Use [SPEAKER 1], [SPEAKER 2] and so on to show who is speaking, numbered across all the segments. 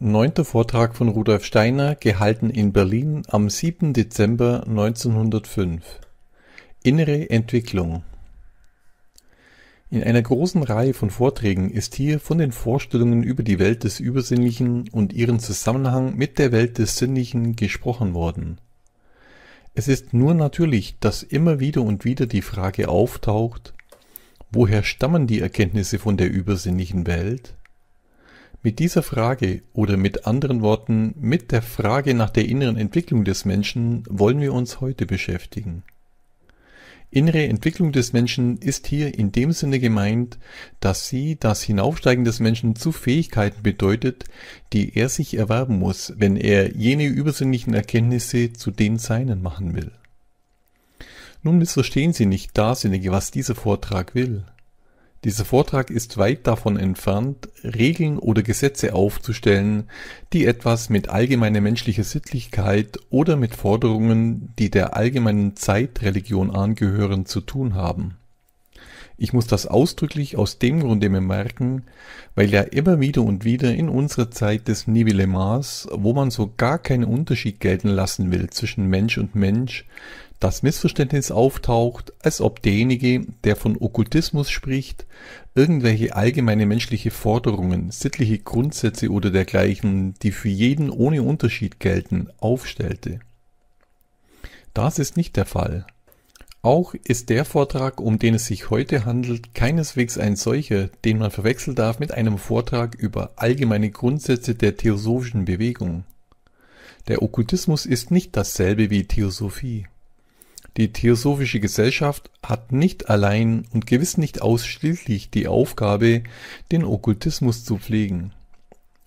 [SPEAKER 1] Neunter Vortrag von Rudolf Steiner, gehalten in Berlin am 7. Dezember 1905 Innere Entwicklung In einer großen Reihe von Vorträgen ist hier von den Vorstellungen über die Welt des Übersinnlichen und ihren Zusammenhang mit der Welt des Sinnlichen gesprochen worden. Es ist nur natürlich, dass immer wieder und wieder die Frage auftaucht, woher stammen die Erkenntnisse von der übersinnlichen Welt? Mit dieser Frage oder mit anderen Worten mit der Frage nach der inneren Entwicklung des Menschen wollen wir uns heute beschäftigen. Innere Entwicklung des Menschen ist hier in dem Sinne gemeint, dass sie das Hinaufsteigen des Menschen zu Fähigkeiten bedeutet, die er sich erwerben muss, wenn er jene übersinnlichen Erkenntnisse zu den Seinen machen will. Nun missverstehen Sie nicht Darsinnige, was dieser Vortrag will. Dieser Vortrag ist weit davon entfernt, Regeln oder Gesetze aufzustellen, die etwas mit allgemeiner menschlicher Sittlichkeit oder mit Forderungen, die der allgemeinen Zeitreligion angehören, zu tun haben. Ich muss das ausdrücklich aus dem Grunde bemerken, weil ja immer wieder und wieder in unserer Zeit des Nivellements, wo man so gar keinen Unterschied gelten lassen will zwischen Mensch und Mensch, das Missverständnis auftaucht, als ob derjenige, der von Okkultismus spricht, irgendwelche allgemeine menschliche Forderungen, sittliche Grundsätze oder dergleichen, die für jeden ohne Unterschied gelten, aufstellte. Das ist nicht der Fall. Auch ist der Vortrag, um den es sich heute handelt, keineswegs ein solcher, den man verwechseln darf mit einem Vortrag über allgemeine Grundsätze der theosophischen Bewegung. Der Okkultismus ist nicht dasselbe wie Theosophie. Die Theosophische Gesellschaft hat nicht allein und gewiss nicht ausschließlich die Aufgabe, den Okkultismus zu pflegen.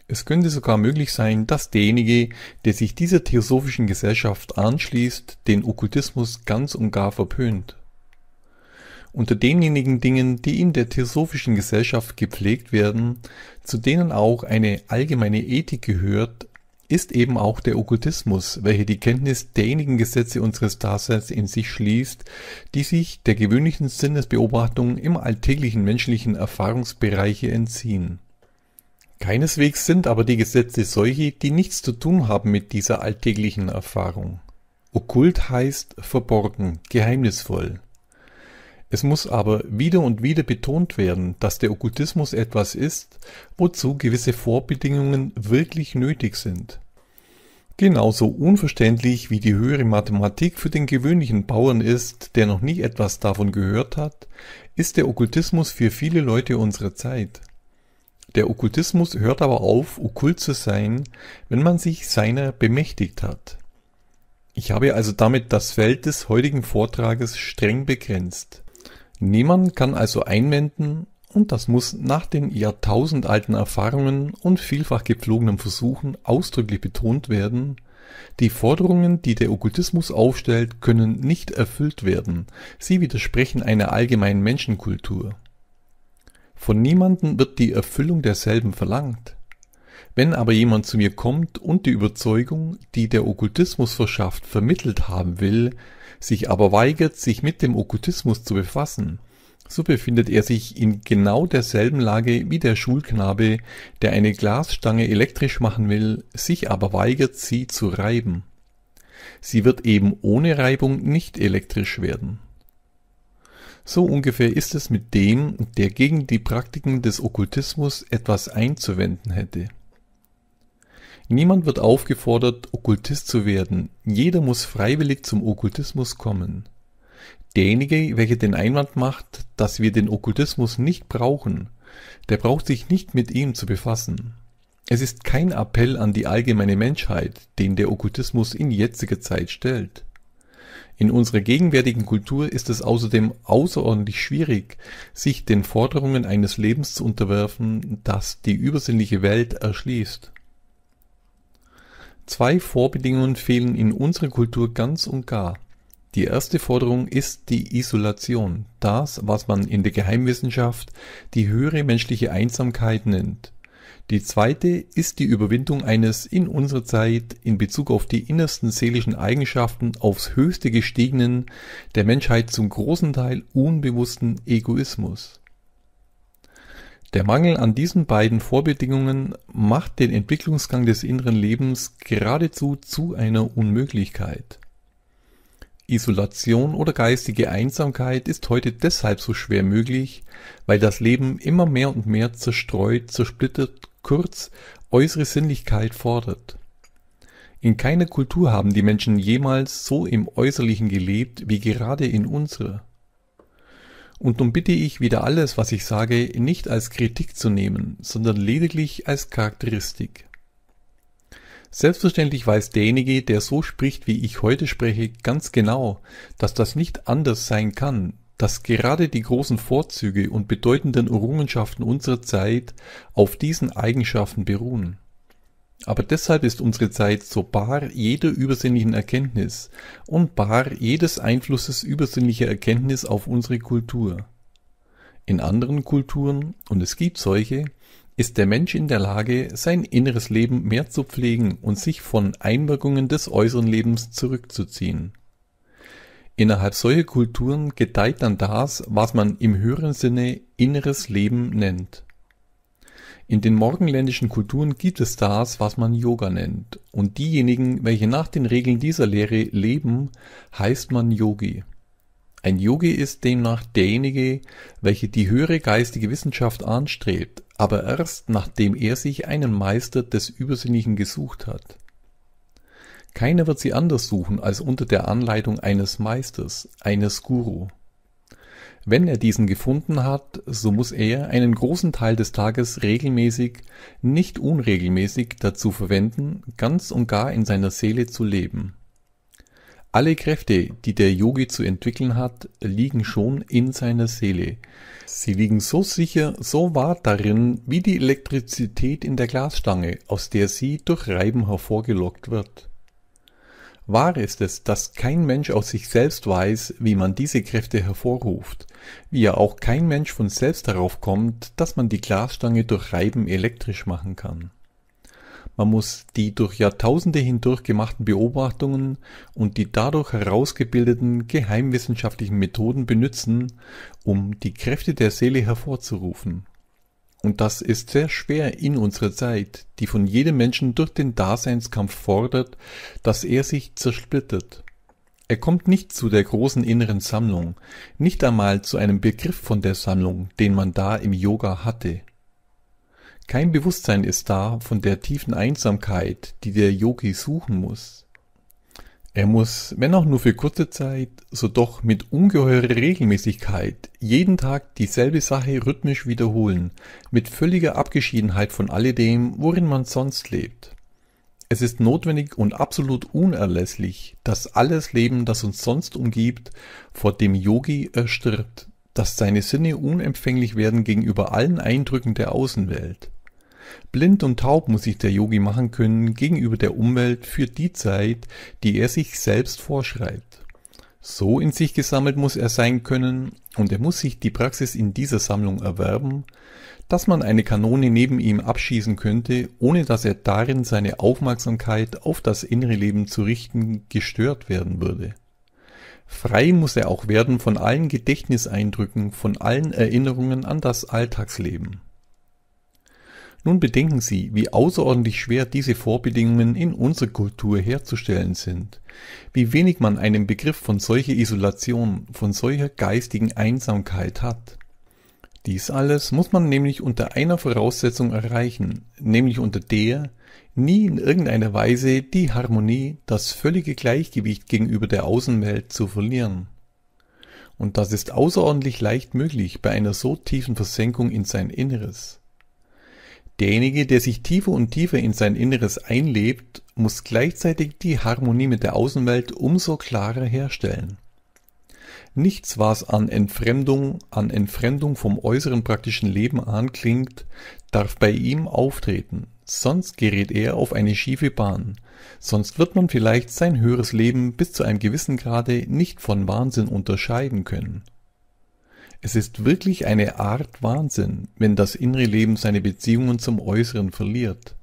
[SPEAKER 1] Es könnte sogar möglich sein, dass derjenige, der sich dieser Theosophischen Gesellschaft anschließt, den Okkultismus ganz und gar verpönt. Unter denjenigen Dingen, die in der Theosophischen Gesellschaft gepflegt werden, zu denen auch eine allgemeine Ethik gehört, ist eben auch der Okkultismus, welcher die Kenntnis derjenigen Gesetze unseres Daseins in sich schließt, die sich der gewöhnlichen Sinnesbeobachtung im alltäglichen menschlichen Erfahrungsbereiche entziehen. Keineswegs sind aber die Gesetze solche, die nichts zu tun haben mit dieser alltäglichen Erfahrung. Okkult heißt verborgen, geheimnisvoll. Es muss aber wieder und wieder betont werden, dass der Okkultismus etwas ist, wozu gewisse Vorbedingungen wirklich nötig sind. Genauso unverständlich wie die höhere Mathematik für den gewöhnlichen Bauern ist, der noch nie etwas davon gehört hat, ist der Okkultismus für viele Leute unserer Zeit. Der Okkultismus hört aber auf, okkult zu sein, wenn man sich seiner bemächtigt hat. Ich habe also damit das Feld des heutigen Vortrages streng begrenzt. Niemand kann also einwenden, und das muss nach den jahrtausendalten Erfahrungen und vielfach gepflogenen Versuchen ausdrücklich betont werden, die Forderungen, die der Okkultismus aufstellt, können nicht erfüllt werden, sie widersprechen einer allgemeinen Menschenkultur. Von niemandem wird die Erfüllung derselben verlangt. Wenn aber jemand zu mir kommt und die Überzeugung, die der Okkultismus verschafft, vermittelt haben will, sich aber weigert, sich mit dem Okkultismus zu befassen, so befindet er sich in genau derselben Lage wie der Schulknabe, der eine Glasstange elektrisch machen will, sich aber weigert, sie zu reiben. Sie wird eben ohne Reibung nicht elektrisch werden. So ungefähr ist es mit dem, der gegen die Praktiken des Okkultismus etwas einzuwenden hätte. Niemand wird aufgefordert, Okkultist zu werden, jeder muss freiwillig zum Okkultismus kommen. Derjenige, welcher den Einwand macht, dass wir den Okkultismus nicht brauchen, der braucht sich nicht mit ihm zu befassen. Es ist kein Appell an die allgemeine Menschheit, den der Okkultismus in jetziger Zeit stellt. In unserer gegenwärtigen Kultur ist es außerdem außerordentlich schwierig, sich den Forderungen eines Lebens zu unterwerfen, das die übersinnliche Welt erschließt. Zwei Vorbedingungen fehlen in unserer Kultur ganz und gar. Die erste Forderung ist die Isolation, das, was man in der Geheimwissenschaft die höhere menschliche Einsamkeit nennt. Die zweite ist die Überwindung eines in unserer Zeit in Bezug auf die innersten seelischen Eigenschaften aufs höchste gestiegenen, der Menschheit zum großen Teil unbewussten Egoismus. Der Mangel an diesen beiden Vorbedingungen macht den Entwicklungsgang des inneren Lebens geradezu zu einer Unmöglichkeit. Isolation oder geistige Einsamkeit ist heute deshalb so schwer möglich, weil das Leben immer mehr und mehr zerstreut, zersplittert, kurz äußere Sinnlichkeit fordert. In keiner Kultur haben die Menschen jemals so im Äußerlichen gelebt wie gerade in unserer. Und nun bitte ich wieder alles, was ich sage, nicht als Kritik zu nehmen, sondern lediglich als Charakteristik. Selbstverständlich weiß derjenige, der so spricht, wie ich heute spreche, ganz genau, dass das nicht anders sein kann, dass gerade die großen Vorzüge und bedeutenden Errungenschaften unserer Zeit auf diesen Eigenschaften beruhen. Aber deshalb ist unsere Zeit so bar jeder übersinnlichen Erkenntnis und bar jedes Einflusses übersinnlicher Erkenntnis auf unsere Kultur. In anderen Kulturen, und es gibt solche, ist der Mensch in der Lage, sein inneres Leben mehr zu pflegen und sich von Einwirkungen des äußeren Lebens zurückzuziehen. Innerhalb solcher Kulturen gedeiht dann das, was man im höheren Sinne inneres Leben nennt. In den morgenländischen Kulturen gibt es das, was man Yoga nennt. Und diejenigen, welche nach den Regeln dieser Lehre leben, heißt man Yogi. Ein Yogi ist demnach derjenige, welche die höhere geistige Wissenschaft anstrebt, aber erst nachdem er sich einen Meister des Übersinnlichen gesucht hat. Keiner wird sie anders suchen als unter der Anleitung eines Meisters, eines Guru. Wenn er diesen gefunden hat, so muss er einen großen Teil des Tages regelmäßig, nicht unregelmäßig dazu verwenden, ganz und gar in seiner Seele zu leben. Alle Kräfte, die der Yogi zu entwickeln hat, liegen schon in seiner Seele. Sie liegen so sicher, so wahr darin, wie die Elektrizität in der Glasstange, aus der sie durch Reiben hervorgelockt wird. Wahr ist es, dass kein Mensch aus sich selbst weiß, wie man diese Kräfte hervorruft, wie ja auch kein Mensch von selbst darauf kommt, dass man die Glasstange durch Reiben elektrisch machen kann. Man muss die durch Jahrtausende hindurch gemachten Beobachtungen und die dadurch herausgebildeten geheimwissenschaftlichen Methoden benutzen, um die Kräfte der Seele hervorzurufen. Und das ist sehr schwer in unserer Zeit, die von jedem Menschen durch den Daseinskampf fordert, dass er sich zersplittert. Er kommt nicht zu der großen inneren Sammlung, nicht einmal zu einem Begriff von der Sammlung, den man da im Yoga hatte. Kein Bewusstsein ist da von der tiefen Einsamkeit, die der Yogi suchen muss. Er muss, wenn auch nur für kurze Zeit, so doch mit ungeheurer Regelmäßigkeit jeden Tag dieselbe Sache rhythmisch wiederholen, mit völliger Abgeschiedenheit von alledem, worin man sonst lebt. Es ist notwendig und absolut unerlässlich, dass alles Leben, das uns sonst umgibt, vor dem Yogi erstirbt, dass seine Sinne unempfänglich werden gegenüber allen Eindrücken der Außenwelt. Blind und taub muss sich der Yogi machen können gegenüber der Umwelt für die Zeit, die er sich selbst vorschreibt. So in sich gesammelt muss er sein können und er muss sich die Praxis in dieser Sammlung erwerben, dass man eine Kanone neben ihm abschießen könnte, ohne dass er darin seine Aufmerksamkeit auf das innere Leben zu richten gestört werden würde. Frei muss er auch werden von allen Gedächtniseindrücken, von allen Erinnerungen an das Alltagsleben. Nun bedenken Sie, wie außerordentlich schwer diese Vorbedingungen in unserer Kultur herzustellen sind, wie wenig man einen Begriff von solcher Isolation, von solcher geistigen Einsamkeit hat. Dies alles muss man nämlich unter einer Voraussetzung erreichen, nämlich unter der, nie in irgendeiner Weise die Harmonie, das völlige Gleichgewicht gegenüber der Außenwelt zu verlieren. Und das ist außerordentlich leicht möglich bei einer so tiefen Versenkung in sein Inneres. Derjenige, der sich tiefer und tiefer in sein Inneres einlebt, muss gleichzeitig die Harmonie mit der Außenwelt umso klarer herstellen. Nichts, was an Entfremdung, an Entfremdung vom äußeren praktischen Leben anklingt, darf bei ihm auftreten, sonst gerät er auf eine schiefe Bahn, sonst wird man vielleicht sein höheres Leben bis zu einem gewissen Grade nicht von Wahnsinn unterscheiden können. Es ist wirklich eine Art Wahnsinn, wenn das innere Leben seine Beziehungen zum Äußeren verliert.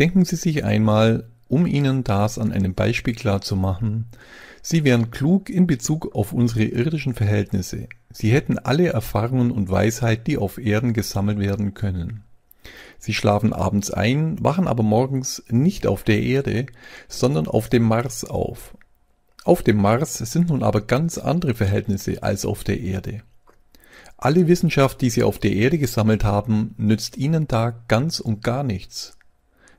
[SPEAKER 1] Denken Sie sich einmal, um Ihnen das an einem Beispiel klar zu machen, Sie wären klug in Bezug auf unsere irdischen Verhältnisse. Sie hätten alle Erfahrungen und Weisheit, die auf Erden gesammelt werden können. Sie schlafen abends ein, wachen aber morgens nicht auf der Erde, sondern auf dem Mars auf auf dem Mars sind nun aber ganz andere Verhältnisse als auf der Erde. Alle Wissenschaft, die sie auf der Erde gesammelt haben, nützt ihnen da ganz und gar nichts.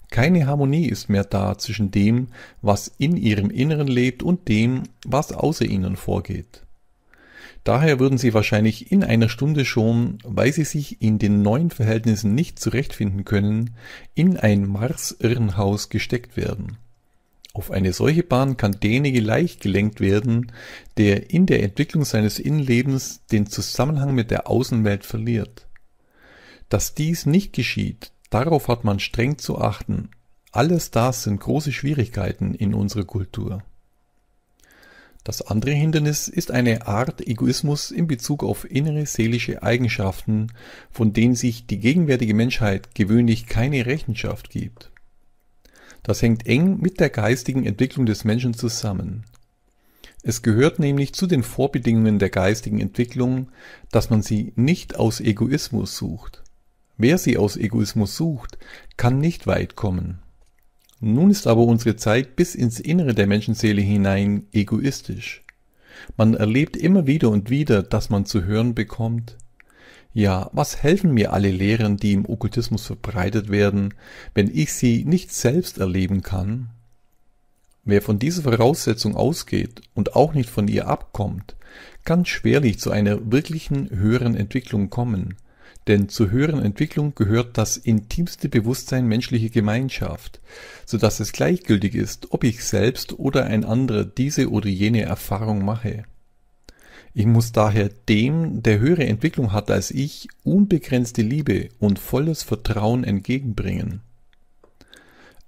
[SPEAKER 1] Keine Harmonie ist mehr da zwischen dem, was in ihrem Inneren lebt und dem, was außer ihnen vorgeht. Daher würden sie wahrscheinlich in einer Stunde schon, weil sie sich in den neuen Verhältnissen nicht zurechtfinden können, in ein Mars-Irrenhaus gesteckt werden. Auf eine solche Bahn kann derjenige leicht gelenkt werden, der in der Entwicklung seines Innenlebens den Zusammenhang mit der Außenwelt verliert. Dass dies nicht geschieht, darauf hat man streng zu achten. Alles das sind große Schwierigkeiten in unserer Kultur. Das andere Hindernis ist eine Art Egoismus in Bezug auf innere seelische Eigenschaften, von denen sich die gegenwärtige Menschheit gewöhnlich keine Rechenschaft gibt. Das hängt eng mit der geistigen Entwicklung des Menschen zusammen. Es gehört nämlich zu den Vorbedingungen der geistigen Entwicklung, dass man sie nicht aus Egoismus sucht. Wer sie aus Egoismus sucht, kann nicht weit kommen. Nun ist aber unsere Zeit bis ins Innere der Menschenseele hinein egoistisch. Man erlebt immer wieder und wieder, dass man zu hören bekommt, ja, was helfen mir alle Lehren, die im Okkultismus verbreitet werden, wenn ich sie nicht selbst erleben kann? Wer von dieser Voraussetzung ausgeht und auch nicht von ihr abkommt, kann schwerlich zu einer wirklichen höheren Entwicklung kommen, denn zur höheren Entwicklung gehört das intimste Bewusstsein menschlicher Gemeinschaft, so dass es gleichgültig ist, ob ich selbst oder ein anderer diese oder jene Erfahrung mache. Ich muss daher dem, der höhere Entwicklung hat als ich, unbegrenzte Liebe und volles Vertrauen entgegenbringen.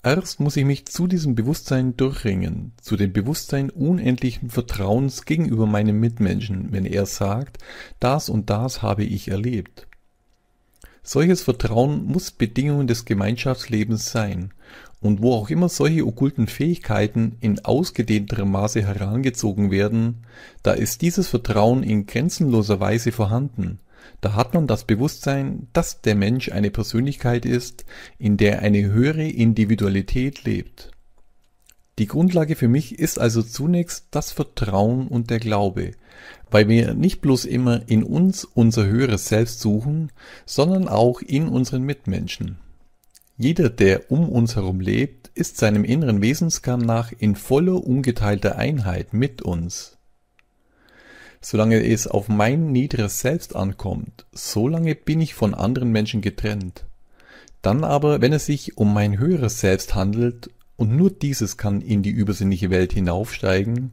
[SPEAKER 1] Erst muss ich mich zu diesem Bewusstsein durchringen, zu dem Bewusstsein unendlichen Vertrauens gegenüber meinem Mitmenschen, wenn er sagt, das und das habe ich erlebt. Solches Vertrauen muss Bedingung des Gemeinschaftslebens sein, und wo auch immer solche okkulten Fähigkeiten in ausgedehnterem Maße herangezogen werden, da ist dieses Vertrauen in grenzenloser Weise vorhanden, da hat man das Bewusstsein, dass der Mensch eine Persönlichkeit ist, in der eine höhere Individualität lebt. Die Grundlage für mich ist also zunächst das Vertrauen und der Glaube, weil wir nicht bloß immer in uns unser höheres Selbst suchen, sondern auch in unseren Mitmenschen. Jeder, der um uns herum lebt, ist seinem inneren Wesenskern nach in voller, ungeteilter Einheit mit uns. Solange es auf mein niederes Selbst ankommt, solange bin ich von anderen Menschen getrennt. Dann aber, wenn es sich um mein höheres Selbst handelt, und nur dieses kann in die übersinnliche Welt hinaufsteigen,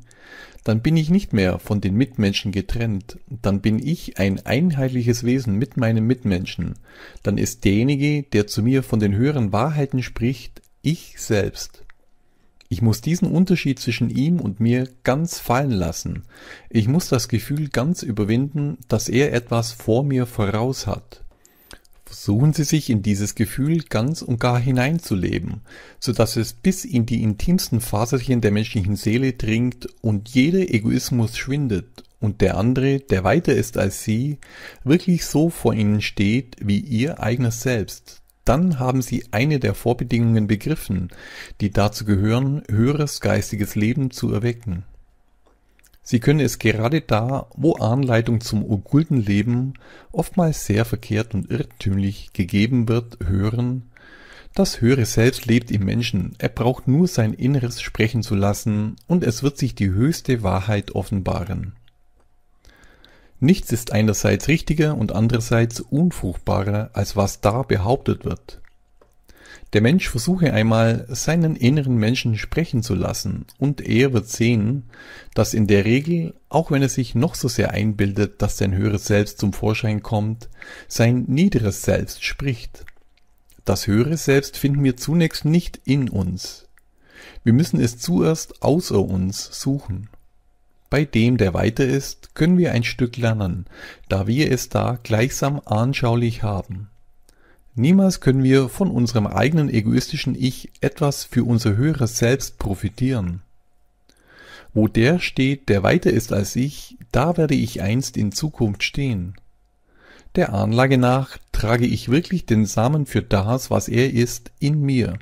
[SPEAKER 1] dann bin ich nicht mehr von den Mitmenschen getrennt, dann bin ich ein einheitliches Wesen mit meinem Mitmenschen, dann ist derjenige, der zu mir von den höheren Wahrheiten spricht, ich selbst. Ich muss diesen Unterschied zwischen ihm und mir ganz fallen lassen. Ich muss das Gefühl ganz überwinden, dass er etwas vor mir voraus hat. Versuchen Sie sich in dieses Gefühl ganz und gar hineinzuleben, so dass es bis in die intimsten Faserchen der menschlichen Seele dringt und jeder Egoismus schwindet und der andere, der weiter ist als Sie, wirklich so vor Ihnen steht wie Ihr eigenes Selbst. Dann haben Sie eine der Vorbedingungen begriffen, die dazu gehören, höheres geistiges Leben zu erwecken. Sie können es gerade da, wo Anleitung zum okkulten Leben oftmals sehr verkehrt und irrtümlich gegeben wird, hören, das höhere Selbst lebt im Menschen, er braucht nur sein Inneres sprechen zu lassen, und es wird sich die höchste Wahrheit offenbaren. Nichts ist einerseits richtiger und andererseits unfruchtbarer, als was da behauptet wird. Der Mensch versuche einmal, seinen inneren Menschen sprechen zu lassen, und er wird sehen, dass in der Regel, auch wenn er sich noch so sehr einbildet, dass sein höheres Selbst zum Vorschein kommt, sein niederes Selbst spricht. Das höhere Selbst finden wir zunächst nicht in uns. Wir müssen es zuerst außer uns suchen. Bei dem, der weiter ist, können wir ein Stück lernen, da wir es da gleichsam anschaulich haben. Niemals können wir von unserem eigenen egoistischen Ich etwas für unser höheres Selbst profitieren. Wo der steht, der weiter ist als ich, da werde ich einst in Zukunft stehen. Der Anlage nach trage ich wirklich den Samen für das, was er ist, in mir.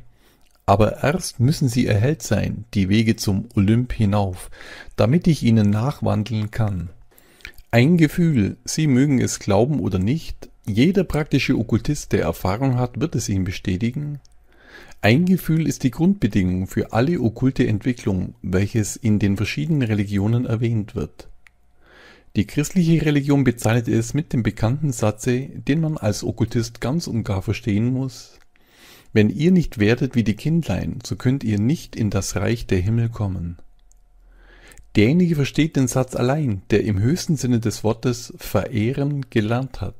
[SPEAKER 1] Aber erst müssen sie erhellt sein, die Wege zum Olymp hinauf, damit ich ihnen nachwandeln kann. Ein Gefühl, Sie mögen es glauben oder nicht, jeder praktische Okkultist, der Erfahrung hat, wird es ihm bestätigen. Ein Gefühl ist die Grundbedingung für alle okkulte Entwicklung, welches in den verschiedenen Religionen erwähnt wird. Die christliche Religion bezeichnet es mit dem bekannten Satze, den man als Okkultist ganz und gar verstehen muss. Wenn ihr nicht werdet wie die Kindlein, so könnt ihr nicht in das Reich der Himmel kommen. Derjenige versteht den Satz allein, der im höchsten Sinne des Wortes verehren gelernt hat.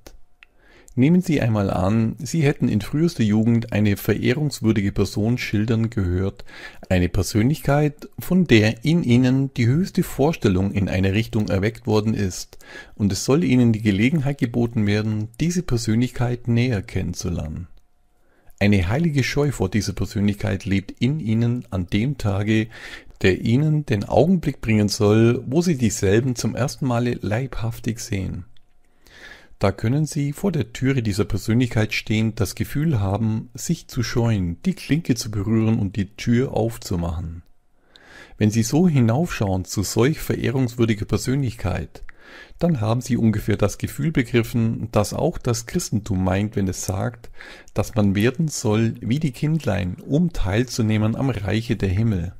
[SPEAKER 1] Nehmen Sie einmal an, Sie hätten in frühester Jugend eine verehrungswürdige Person schildern gehört, eine Persönlichkeit, von der in Ihnen die höchste Vorstellung in eine Richtung erweckt worden ist, und es soll Ihnen die Gelegenheit geboten werden, diese Persönlichkeit näher kennenzulernen. Eine heilige Scheu vor dieser Persönlichkeit lebt in Ihnen an dem Tage, der Ihnen den Augenblick bringen soll, wo Sie dieselben zum ersten Male leibhaftig sehen. Da können Sie vor der Türe dieser Persönlichkeit stehend das Gefühl haben, sich zu scheuen, die Klinke zu berühren und die Tür aufzumachen. Wenn Sie so hinaufschauen zu solch verehrungswürdiger Persönlichkeit, dann haben Sie ungefähr das Gefühl begriffen, dass auch das Christentum meint, wenn es sagt, dass man werden soll wie die Kindlein, um teilzunehmen am Reiche der Himmel.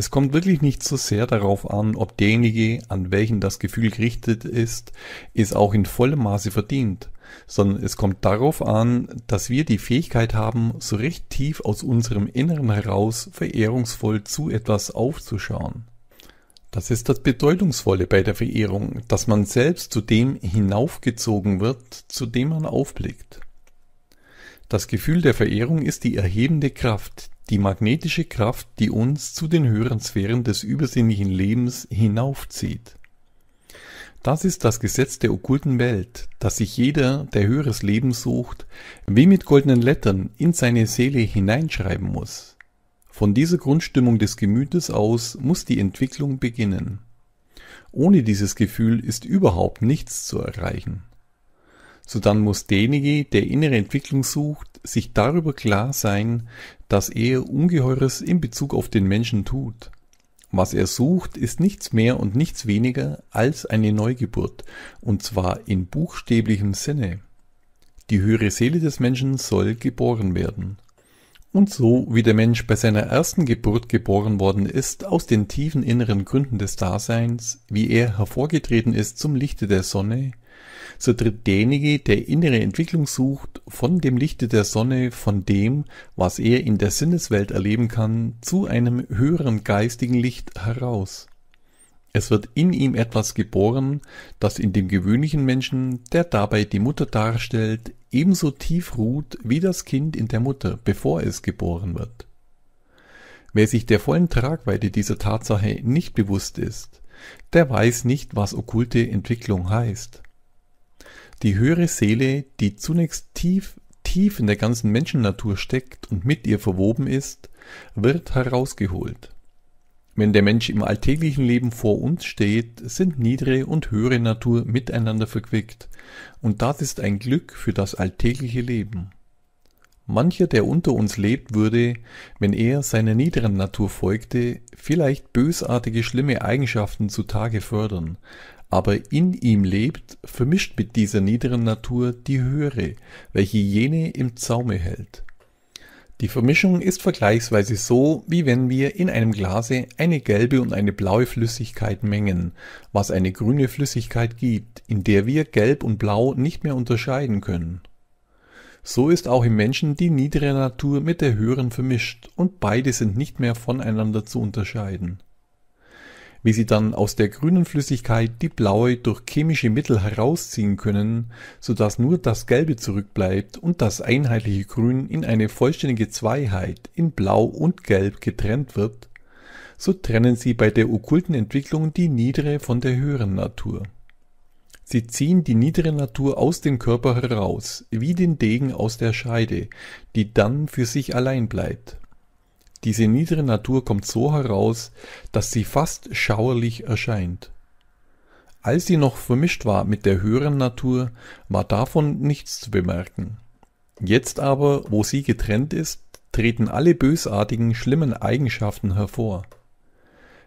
[SPEAKER 1] Es kommt wirklich nicht so sehr darauf an, ob derjenige, an welchen das Gefühl gerichtet ist, es auch in vollem Maße verdient, sondern es kommt darauf an, dass wir die Fähigkeit haben, so recht tief aus unserem Inneren heraus verehrungsvoll zu etwas aufzuschauen. Das ist das Bedeutungsvolle bei der Verehrung, dass man selbst zu dem hinaufgezogen wird, zu dem man aufblickt. Das Gefühl der Verehrung ist die erhebende Kraft, die magnetische Kraft, die uns zu den höheren Sphären des übersinnlichen Lebens hinaufzieht. Das ist das Gesetz der okkulten Welt, dass sich jeder, der höheres Leben sucht, wie mit goldenen Lettern in seine Seele hineinschreiben muss. Von dieser Grundstimmung des Gemütes aus muss die Entwicklung beginnen. Ohne dieses Gefühl ist überhaupt nichts zu erreichen so dann muss derjenige, der innere Entwicklung sucht, sich darüber klar sein, dass er Ungeheures in Bezug auf den Menschen tut. Was er sucht, ist nichts mehr und nichts weniger als eine Neugeburt, und zwar in buchstäblichem Sinne. Die höhere Seele des Menschen soll geboren werden. Und so wie der Mensch bei seiner ersten Geburt geboren worden ist, aus den tiefen inneren Gründen des Daseins, wie er hervorgetreten ist zum Lichte der Sonne, so tritt derjenige, der innere Entwicklung sucht, von dem Lichte der Sonne, von dem, was er in der Sinneswelt erleben kann, zu einem höheren geistigen Licht heraus. Es wird in ihm etwas geboren, das in dem gewöhnlichen Menschen, der dabei die Mutter darstellt, ebenso tief ruht wie das Kind in der Mutter, bevor es geboren wird. Wer sich der vollen Tragweite dieser Tatsache nicht bewusst ist, der weiß nicht, was okkulte Entwicklung heißt. Die höhere Seele, die zunächst tief, tief in der ganzen Menschennatur steckt und mit ihr verwoben ist, wird herausgeholt. Wenn der Mensch im alltäglichen Leben vor uns steht, sind niedere und höhere Natur miteinander verquickt, und das ist ein Glück für das alltägliche Leben. Mancher, der unter uns lebt, würde, wenn er seiner niederen Natur folgte, vielleicht bösartige schlimme Eigenschaften zutage fördern, aber in ihm lebt, vermischt mit dieser niederen Natur die höhere, welche jene im Zaume hält. Die Vermischung ist vergleichsweise so, wie wenn wir in einem Glase eine gelbe und eine blaue Flüssigkeit mengen, was eine grüne Flüssigkeit gibt, in der wir gelb und blau nicht mehr unterscheiden können. So ist auch im Menschen die niedere Natur mit der höheren vermischt und beide sind nicht mehr voneinander zu unterscheiden wie sie dann aus der grünen Flüssigkeit die blaue durch chemische Mittel herausziehen können, sodass nur das Gelbe zurückbleibt und das einheitliche Grün in eine vollständige Zweiheit in Blau und Gelb getrennt wird, so trennen sie bei der okkulten Entwicklung die niedere von der höheren Natur. Sie ziehen die niedere Natur aus dem Körper heraus, wie den Degen aus der Scheide, die dann für sich allein bleibt. Diese niedere Natur kommt so heraus, dass sie fast schauerlich erscheint. Als sie noch vermischt war mit der höheren Natur, war davon nichts zu bemerken. Jetzt aber, wo sie getrennt ist, treten alle bösartigen, schlimmen Eigenschaften hervor.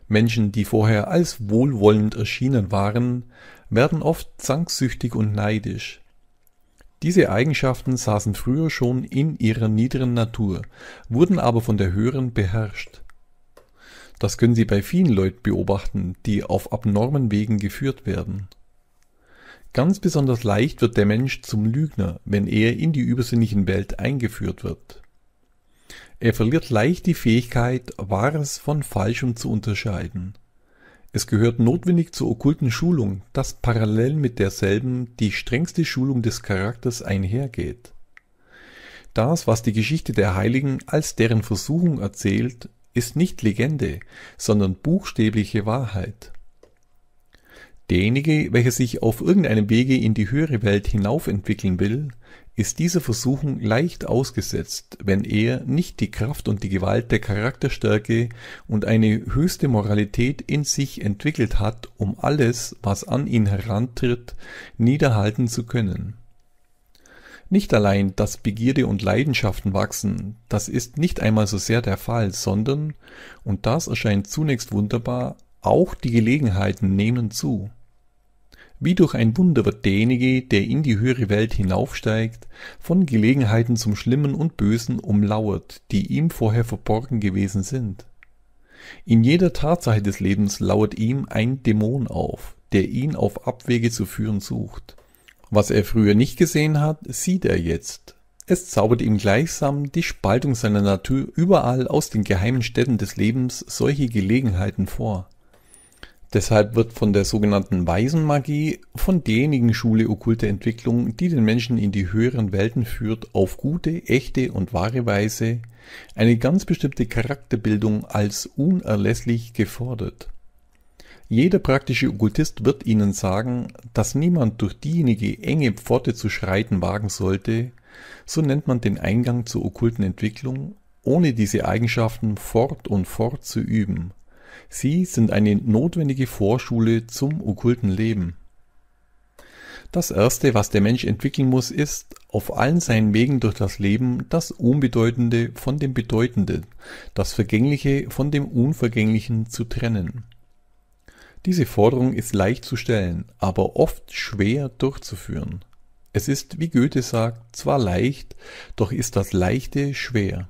[SPEAKER 1] Menschen, die vorher als wohlwollend erschienen waren, werden oft zanksüchtig und neidisch. Diese Eigenschaften saßen früher schon in ihrer niederen Natur, wurden aber von der höheren beherrscht. Das können Sie bei vielen Leuten beobachten, die auf abnormen Wegen geführt werden. Ganz besonders leicht wird der Mensch zum Lügner, wenn er in die übersinnlichen Welt eingeführt wird. Er verliert leicht die Fähigkeit, Wahres von Falschem zu unterscheiden. Es gehört notwendig zur okkulten Schulung, dass parallel mit derselben die strengste Schulung des Charakters einhergeht. Das, was die Geschichte der Heiligen als deren Versuchung erzählt, ist nicht Legende, sondern buchstäbliche Wahrheit. Derjenige, welcher sich auf irgendeinem Wege in die höhere Welt hinaufentwickeln will, ist dieser Versuchung leicht ausgesetzt, wenn er nicht die Kraft und die Gewalt der Charakterstärke und eine höchste Moralität in sich entwickelt hat, um alles, was an ihn herantritt, niederhalten zu können. Nicht allein, dass Begierde und Leidenschaften wachsen, das ist nicht einmal so sehr der Fall, sondern, und das erscheint zunächst wunderbar, auch die Gelegenheiten nehmen zu. Wie durch ein Wunder wird derjenige, der in die höhere Welt hinaufsteigt, von Gelegenheiten zum Schlimmen und Bösen umlauert, die ihm vorher verborgen gewesen sind. In jeder Tatsache des Lebens lauert ihm ein Dämon auf, der ihn auf Abwege zu führen sucht. Was er früher nicht gesehen hat, sieht er jetzt. Es zaubert ihm gleichsam die Spaltung seiner Natur überall aus den geheimen Städten des Lebens solche Gelegenheiten vor. Deshalb wird von der sogenannten Weisenmagie, von derjenigen Schule okkulter Entwicklung, die den Menschen in die höheren Welten führt, auf gute, echte und wahre Weise eine ganz bestimmte Charakterbildung als unerlässlich gefordert. Jeder praktische Okkultist wird Ihnen sagen, dass niemand durch diejenige enge Pforte zu schreiten wagen sollte, so nennt man den Eingang zur okkulten Entwicklung, ohne diese Eigenschaften fort und fort zu üben. Sie sind eine notwendige Vorschule zum okkulten Leben. Das Erste, was der Mensch entwickeln muss, ist, auf allen seinen Wegen durch das Leben das Unbedeutende von dem Bedeutenden, das Vergängliche von dem Unvergänglichen zu trennen. Diese Forderung ist leicht zu stellen, aber oft schwer durchzuführen. Es ist, wie Goethe sagt, zwar leicht, doch ist das Leichte schwer.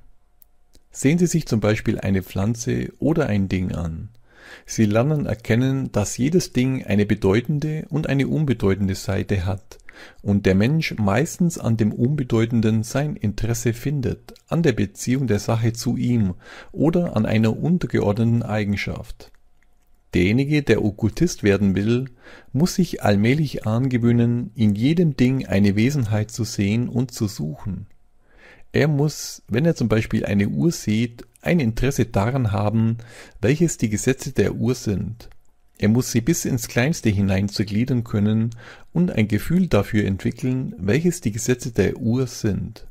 [SPEAKER 1] Sehen Sie sich zum Beispiel eine Pflanze oder ein Ding an. Sie lernen erkennen, dass jedes Ding eine bedeutende und eine unbedeutende Seite hat und der Mensch meistens an dem Unbedeutenden sein Interesse findet, an der Beziehung der Sache zu ihm oder an einer untergeordneten Eigenschaft. Derjenige, der Okkultist werden will, muss sich allmählich angewöhnen, in jedem Ding eine Wesenheit zu sehen und zu suchen. Er muss, wenn er zum Beispiel eine Uhr sieht, ein Interesse daran haben, welches die Gesetze der Uhr sind. Er muss sie bis ins Kleinste hinein zergliedern können und ein Gefühl dafür entwickeln, welches die Gesetze der Uhr sind.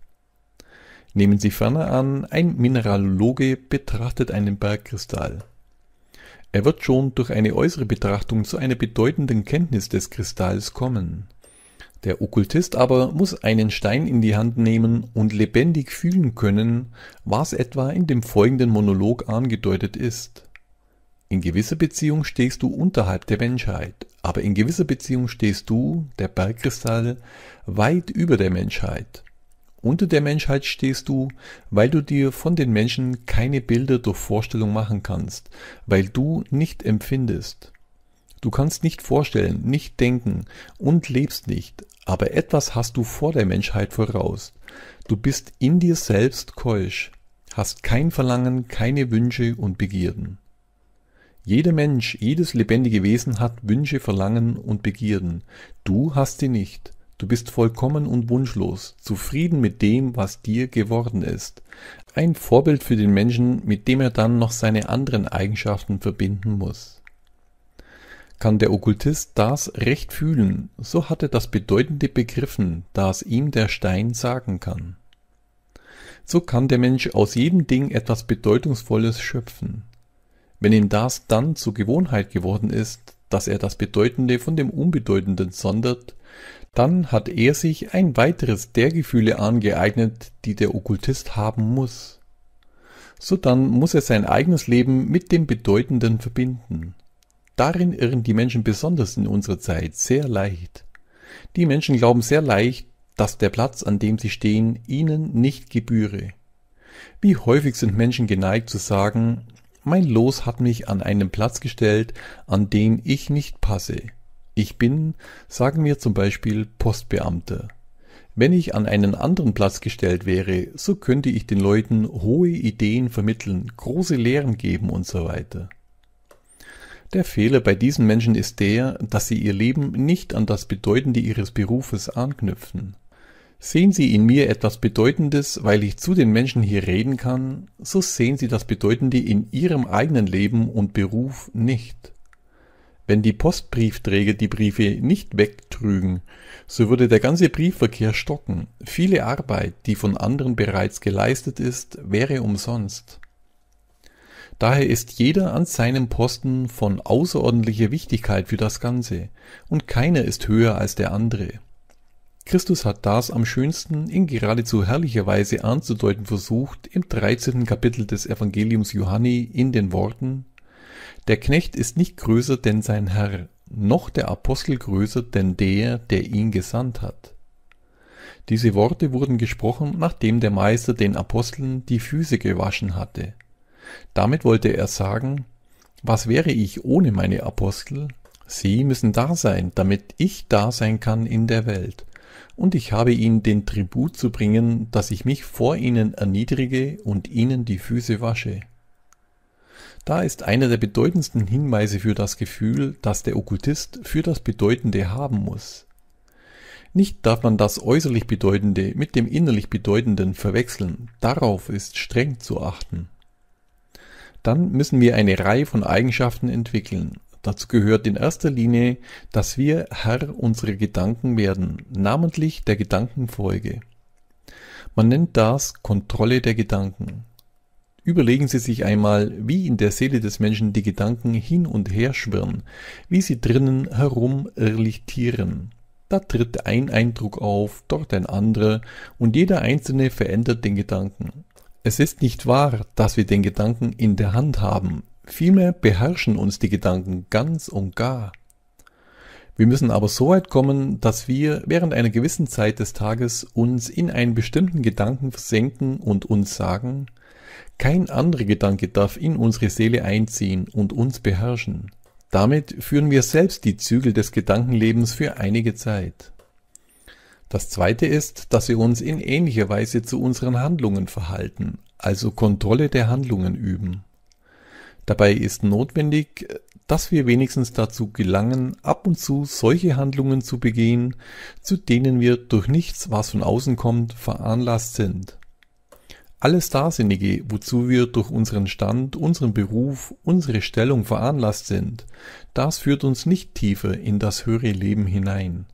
[SPEAKER 1] Nehmen Sie ferner an, ein Mineraloge betrachtet einen Bergkristall. Er wird schon durch eine äußere Betrachtung zu einer bedeutenden Kenntnis des Kristalls kommen. Der Okkultist aber muss einen Stein in die Hand nehmen und lebendig fühlen können, was etwa in dem folgenden Monolog angedeutet ist. In gewisser Beziehung stehst du unterhalb der Menschheit, aber in gewisser Beziehung stehst du, der Bergkristall, weit über der Menschheit. Unter der Menschheit stehst du, weil du dir von den Menschen keine Bilder durch Vorstellung machen kannst, weil du nicht empfindest. Du kannst nicht vorstellen, nicht denken und lebst nicht, aber etwas hast du vor der Menschheit voraus. Du bist in dir selbst keusch, hast kein Verlangen, keine Wünsche und Begierden. Jeder Mensch, jedes lebendige Wesen hat Wünsche, Verlangen und Begierden. Du hast sie nicht. Du bist vollkommen und wunschlos, zufrieden mit dem, was dir geworden ist. Ein Vorbild für den Menschen, mit dem er dann noch seine anderen Eigenschaften verbinden muss kann der Okkultist das recht fühlen, so hat er das Bedeutende begriffen, das ihm der Stein sagen kann. So kann der Mensch aus jedem Ding etwas Bedeutungsvolles schöpfen. Wenn ihm das dann zur Gewohnheit geworden ist, dass er das Bedeutende von dem Unbedeutenden sondert, dann hat er sich ein weiteres der Gefühle angeeignet, die der Okkultist haben muss. So dann muss er sein eigenes Leben mit dem Bedeutenden verbinden. Darin irren die Menschen besonders in unserer Zeit sehr leicht. Die Menschen glauben sehr leicht, dass der Platz, an dem sie stehen, ihnen nicht gebühre. Wie häufig sind Menschen geneigt zu sagen, mein Los hat mich an einen Platz gestellt, an den ich nicht passe. Ich bin, sagen wir zum Beispiel, Postbeamter. Wenn ich an einen anderen Platz gestellt wäre, so könnte ich den Leuten hohe Ideen vermitteln, große Lehren geben und so weiter. Der Fehler bei diesen Menschen ist der, dass sie ihr Leben nicht an das Bedeutende ihres Berufes anknüpfen. Sehen Sie in mir etwas Bedeutendes, weil ich zu den Menschen hier reden kann, so sehen Sie das Bedeutende in Ihrem eigenen Leben und Beruf nicht. Wenn die Postbriefträger die Briefe nicht wegtrügen, so würde der ganze Briefverkehr stocken. Viele Arbeit, die von anderen bereits geleistet ist, wäre umsonst. Daher ist jeder an seinem Posten von außerordentlicher Wichtigkeit für das Ganze, und keiner ist höher als der andere. Christus hat das am schönsten in geradezu herrlicher Weise anzudeuten versucht im 13. Kapitel des Evangeliums Johanni in den Worten Der Knecht ist nicht größer denn sein Herr, noch der Apostel größer denn der, der ihn gesandt hat. Diese Worte wurden gesprochen, nachdem der Meister den Aposteln die Füße gewaschen hatte. Damit wollte er sagen, was wäre ich ohne meine Apostel? Sie müssen da sein, damit ich da sein kann in der Welt. Und ich habe ihnen den Tribut zu bringen, dass ich mich vor ihnen erniedrige und ihnen die Füße wasche. Da ist einer der bedeutendsten Hinweise für das Gefühl, das der Okkultist für das Bedeutende haben muss. Nicht darf man das äußerlich Bedeutende mit dem innerlich Bedeutenden verwechseln, darauf ist streng zu achten dann müssen wir eine Reihe von Eigenschaften entwickeln. Dazu gehört in erster Linie, dass wir Herr unserer Gedanken werden, namentlich der Gedankenfolge. Man nennt das Kontrolle der Gedanken. Überlegen Sie sich einmal, wie in der Seele des Menschen die Gedanken hin und her schwirren, wie sie drinnen herum irrlichtieren. Da tritt ein Eindruck auf, dort ein anderer, und jeder einzelne verändert den Gedanken. Es ist nicht wahr, dass wir den Gedanken in der Hand haben, vielmehr beherrschen uns die Gedanken ganz und gar. Wir müssen aber so weit kommen, dass wir während einer gewissen Zeit des Tages uns in einen bestimmten Gedanken versenken und uns sagen, kein anderer Gedanke darf in unsere Seele einziehen und uns beherrschen. Damit führen wir selbst die Zügel des Gedankenlebens für einige Zeit. Das zweite ist, dass wir uns in ähnlicher Weise zu unseren Handlungen verhalten, also Kontrolle der Handlungen üben. Dabei ist notwendig, dass wir wenigstens dazu gelangen, ab und zu solche Handlungen zu begehen, zu denen wir durch nichts, was von außen kommt, veranlasst sind. Alles Dassinnige, wozu wir durch unseren Stand, unseren Beruf, unsere Stellung veranlasst sind, das führt uns nicht tiefer in das höhere Leben hinein.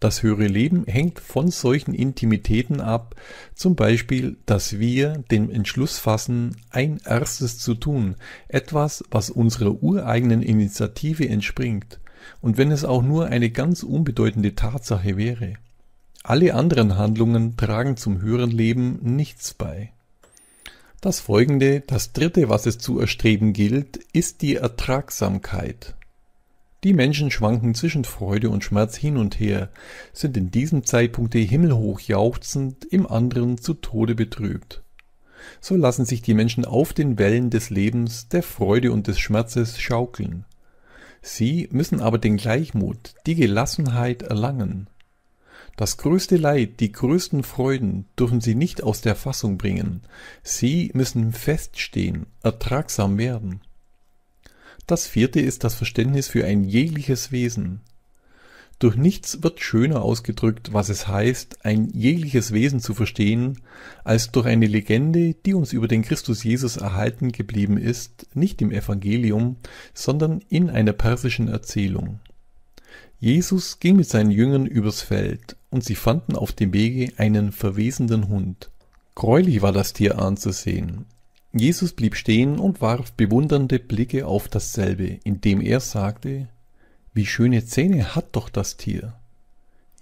[SPEAKER 1] Das höhere Leben hängt von solchen Intimitäten ab, zum Beispiel, dass wir den Entschluss fassen, ein erstes zu tun, etwas, was unserer ureigenen Initiative entspringt, und wenn es auch nur eine ganz unbedeutende Tatsache wäre. Alle anderen Handlungen tragen zum höheren Leben nichts bei. Das folgende, das dritte, was es zu erstreben gilt, ist die Ertragsamkeit. Die Menschen schwanken zwischen Freude und Schmerz hin und her, sind in diesem Zeitpunkt himmelhoch jauchzend, im anderen zu Tode betrübt. So lassen sich die Menschen auf den Wellen des Lebens, der Freude und des Schmerzes schaukeln. Sie müssen aber den Gleichmut, die Gelassenheit erlangen. Das größte Leid, die größten Freuden dürfen sie nicht aus der Fassung bringen. Sie müssen feststehen, ertragsam werden. Das vierte ist das Verständnis für ein jegliches Wesen. Durch nichts wird schöner ausgedrückt, was es heißt, ein jegliches Wesen zu verstehen, als durch eine Legende, die uns über den Christus Jesus erhalten geblieben ist, nicht im Evangelium, sondern in einer persischen Erzählung. Jesus ging mit seinen Jüngern übers Feld, und sie fanden auf dem Wege einen verwesenden Hund. Gräulich war das Tier anzusehen, Jesus blieb stehen und warf bewundernde Blicke auf dasselbe, indem er sagte, wie schöne Zähne hat doch das Tier.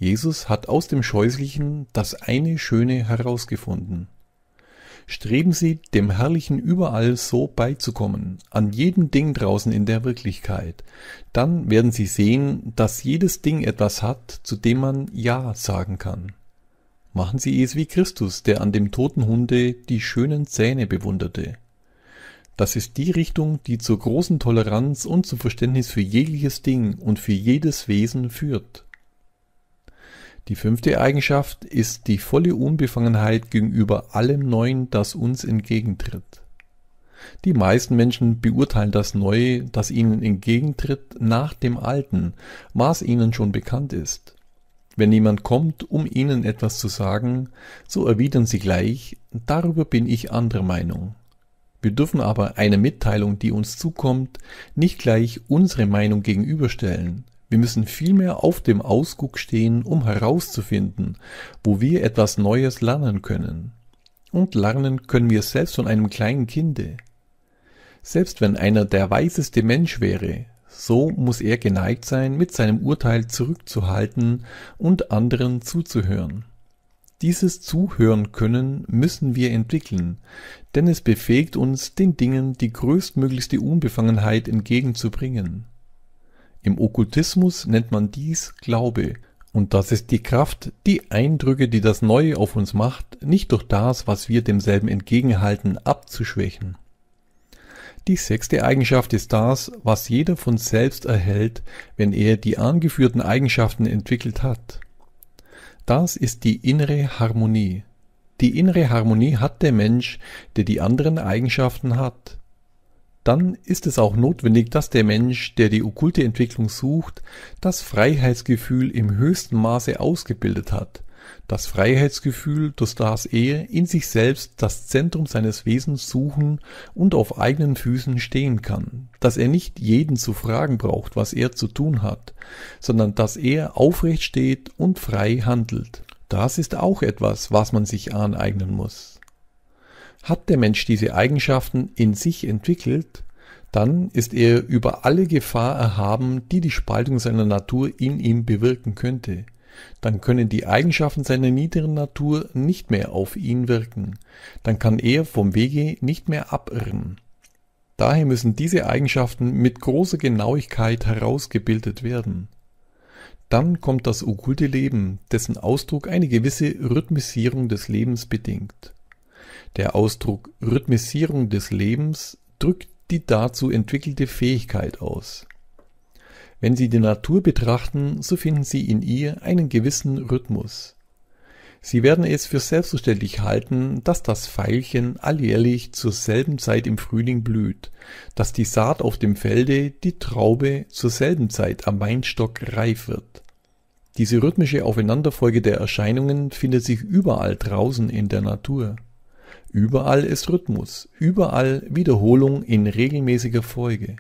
[SPEAKER 1] Jesus hat aus dem Scheußlichen das eine Schöne herausgefunden. Streben Sie, dem Herrlichen überall so beizukommen, an jedem Ding draußen in der Wirklichkeit, dann werden Sie sehen, dass jedes Ding etwas hat, zu dem man Ja sagen kann. Machen Sie es wie Christus, der an dem toten Hunde die schönen Zähne bewunderte. Das ist die Richtung, die zur großen Toleranz und zum Verständnis für jegliches Ding und für jedes Wesen führt. Die fünfte Eigenschaft ist die volle Unbefangenheit gegenüber allem Neuen, das uns entgegentritt. Die meisten Menschen beurteilen das Neue, das ihnen entgegentritt, nach dem Alten, was ihnen schon bekannt ist. Wenn jemand kommt, um ihnen etwas zu sagen, so erwidern sie gleich, darüber bin ich anderer Meinung. Wir dürfen aber einer Mitteilung, die uns zukommt, nicht gleich unsere Meinung gegenüberstellen. Wir müssen vielmehr auf dem Ausguck stehen, um herauszufinden, wo wir etwas Neues lernen können. Und lernen können wir selbst von einem kleinen Kinde. Selbst wenn einer der weiseste Mensch wäre, so muss er geneigt sein, mit seinem Urteil zurückzuhalten und anderen zuzuhören. Dieses Zuhören können müssen wir entwickeln, denn es befähigt uns, den Dingen die größtmöglichste Unbefangenheit entgegenzubringen. Im Okkultismus nennt man dies Glaube, und das ist die Kraft, die Eindrücke, die das Neue auf uns macht, nicht durch das, was wir demselben entgegenhalten, abzuschwächen. Die sechste Eigenschaft ist das, was jeder von selbst erhält, wenn er die angeführten Eigenschaften entwickelt hat. Das ist die innere Harmonie. Die innere Harmonie hat der Mensch, der die anderen Eigenschaften hat. Dann ist es auch notwendig, dass der Mensch, der die okkulte Entwicklung sucht, das Freiheitsgefühl im höchsten Maße ausgebildet hat, das Freiheitsgefühl, das das er in sich selbst das Zentrum seines Wesens suchen und auf eigenen Füßen stehen kann, dass er nicht jeden zu fragen braucht, was er zu tun hat, sondern dass er aufrecht steht und frei handelt. Das ist auch etwas, was man sich aneignen muss. Hat der Mensch diese Eigenschaften in sich entwickelt, dann ist er über alle Gefahr erhaben, die die Spaltung seiner Natur in ihm bewirken könnte dann können die Eigenschaften seiner niederen Natur nicht mehr auf ihn wirken, dann kann er vom Wege nicht mehr abirren. Daher müssen diese Eigenschaften mit großer Genauigkeit herausgebildet werden. Dann kommt das okkulte Leben, dessen Ausdruck eine gewisse Rhythmisierung des Lebens bedingt. Der Ausdruck Rhythmisierung des Lebens drückt die dazu entwickelte Fähigkeit aus. Wenn Sie die Natur betrachten, so finden Sie in ihr einen gewissen Rhythmus. Sie werden es für selbstverständlich halten, dass das Veilchen alljährlich zur selben Zeit im Frühling blüht, dass die Saat auf dem Felde, die Traube zur selben Zeit am Weinstock reif wird. Diese rhythmische Aufeinanderfolge der Erscheinungen findet sich überall draußen in der Natur. Überall ist Rhythmus, überall Wiederholung in regelmäßiger Folge.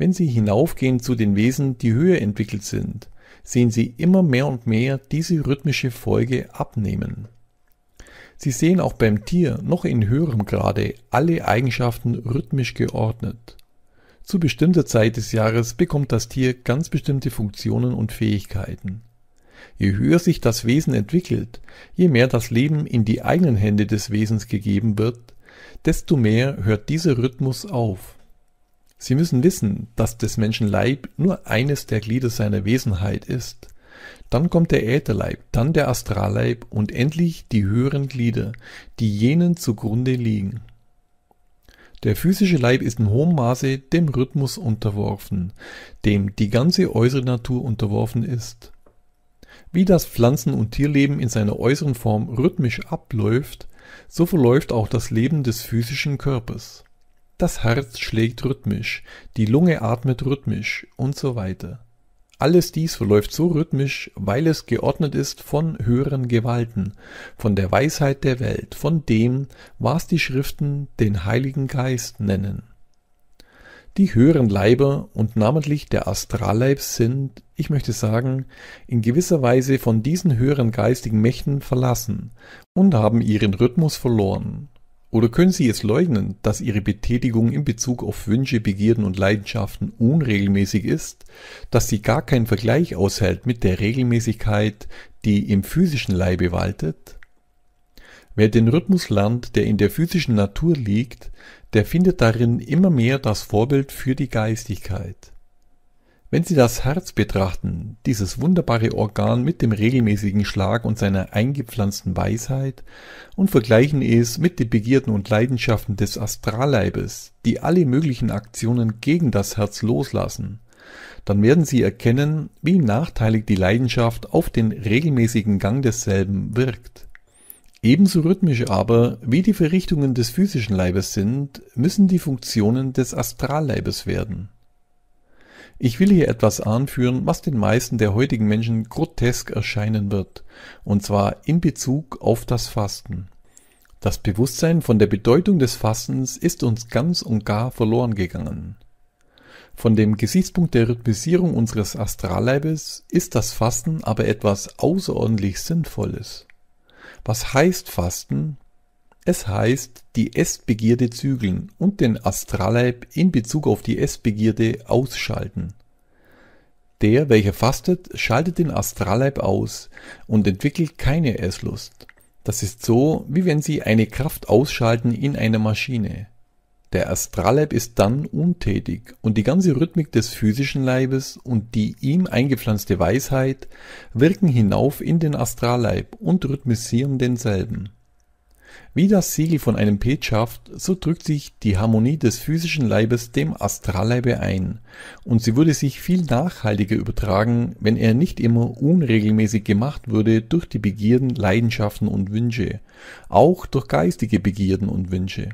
[SPEAKER 1] Wenn Sie hinaufgehen zu den Wesen, die höher entwickelt sind, sehen Sie immer mehr und mehr diese rhythmische Folge abnehmen. Sie sehen auch beim Tier noch in höherem Grade alle Eigenschaften rhythmisch geordnet. Zu bestimmter Zeit des Jahres bekommt das Tier ganz bestimmte Funktionen und Fähigkeiten. Je höher sich das Wesen entwickelt, je mehr das Leben in die eigenen Hände des Wesens gegeben wird, desto mehr hört dieser Rhythmus auf. Sie müssen wissen, dass des Menschen Leib nur eines der Glieder seiner Wesenheit ist. Dann kommt der Ätherleib, dann der Astralleib und endlich die höheren Glieder, die jenen zugrunde liegen. Der physische Leib ist in hohem Maße dem Rhythmus unterworfen, dem die ganze äußere Natur unterworfen ist. Wie das Pflanzen- und Tierleben in seiner äußeren Form rhythmisch abläuft, so verläuft auch das Leben des physischen Körpers. Das Herz schlägt rhythmisch, die Lunge atmet rhythmisch und so weiter. Alles dies verläuft so rhythmisch, weil es geordnet ist von höheren Gewalten, von der Weisheit der Welt, von dem, was die Schriften den Heiligen Geist nennen. Die höheren Leiber und namentlich der Astralleib sind, ich möchte sagen, in gewisser Weise von diesen höheren geistigen Mächten verlassen und haben ihren Rhythmus verloren. Oder können Sie es leugnen, dass Ihre Betätigung in Bezug auf Wünsche, Begierden und Leidenschaften unregelmäßig ist, dass sie gar keinen Vergleich aushält mit der Regelmäßigkeit, die im physischen Leibe waltet? Wer den Rhythmus lernt, der in der physischen Natur liegt, der findet darin immer mehr das Vorbild für die Geistigkeit. Wenn Sie das Herz betrachten, dieses wunderbare Organ mit dem regelmäßigen Schlag und seiner eingepflanzten Weisheit und vergleichen es mit den Begierden und Leidenschaften des Astralleibes, die alle möglichen Aktionen gegen das Herz loslassen, dann werden Sie erkennen, wie nachteilig die Leidenschaft auf den regelmäßigen Gang desselben wirkt. Ebenso rhythmisch aber, wie die Verrichtungen des physischen Leibes sind, müssen die Funktionen des Astralleibes werden. Ich will hier etwas anführen, was den meisten der heutigen Menschen grotesk erscheinen wird, und zwar in Bezug auf das Fasten. Das Bewusstsein von der Bedeutung des Fastens ist uns ganz und gar verloren gegangen. Von dem Gesichtspunkt der Rhythmisierung unseres Astralleibes ist das Fasten aber etwas außerordentlich Sinnvolles. Was heißt Fasten? Es heißt, die Essbegierde zügeln und den Astralleib in Bezug auf die Essbegierde ausschalten. Der, welcher fastet, schaltet den Astralleib aus und entwickelt keine Esslust. Das ist so, wie wenn Sie eine Kraft ausschalten in einer Maschine. Der Astralleib ist dann untätig und die ganze Rhythmik des physischen Leibes und die ihm eingepflanzte Weisheit wirken hinauf in den Astralleib und rhythmisieren denselben. Wie das Siegel von einem Petschaft, so drückt sich die Harmonie des physischen Leibes dem Astralleibe ein, und sie würde sich viel nachhaltiger übertragen, wenn er nicht immer unregelmäßig gemacht würde durch die Begierden, Leidenschaften und Wünsche, auch durch geistige Begierden und Wünsche.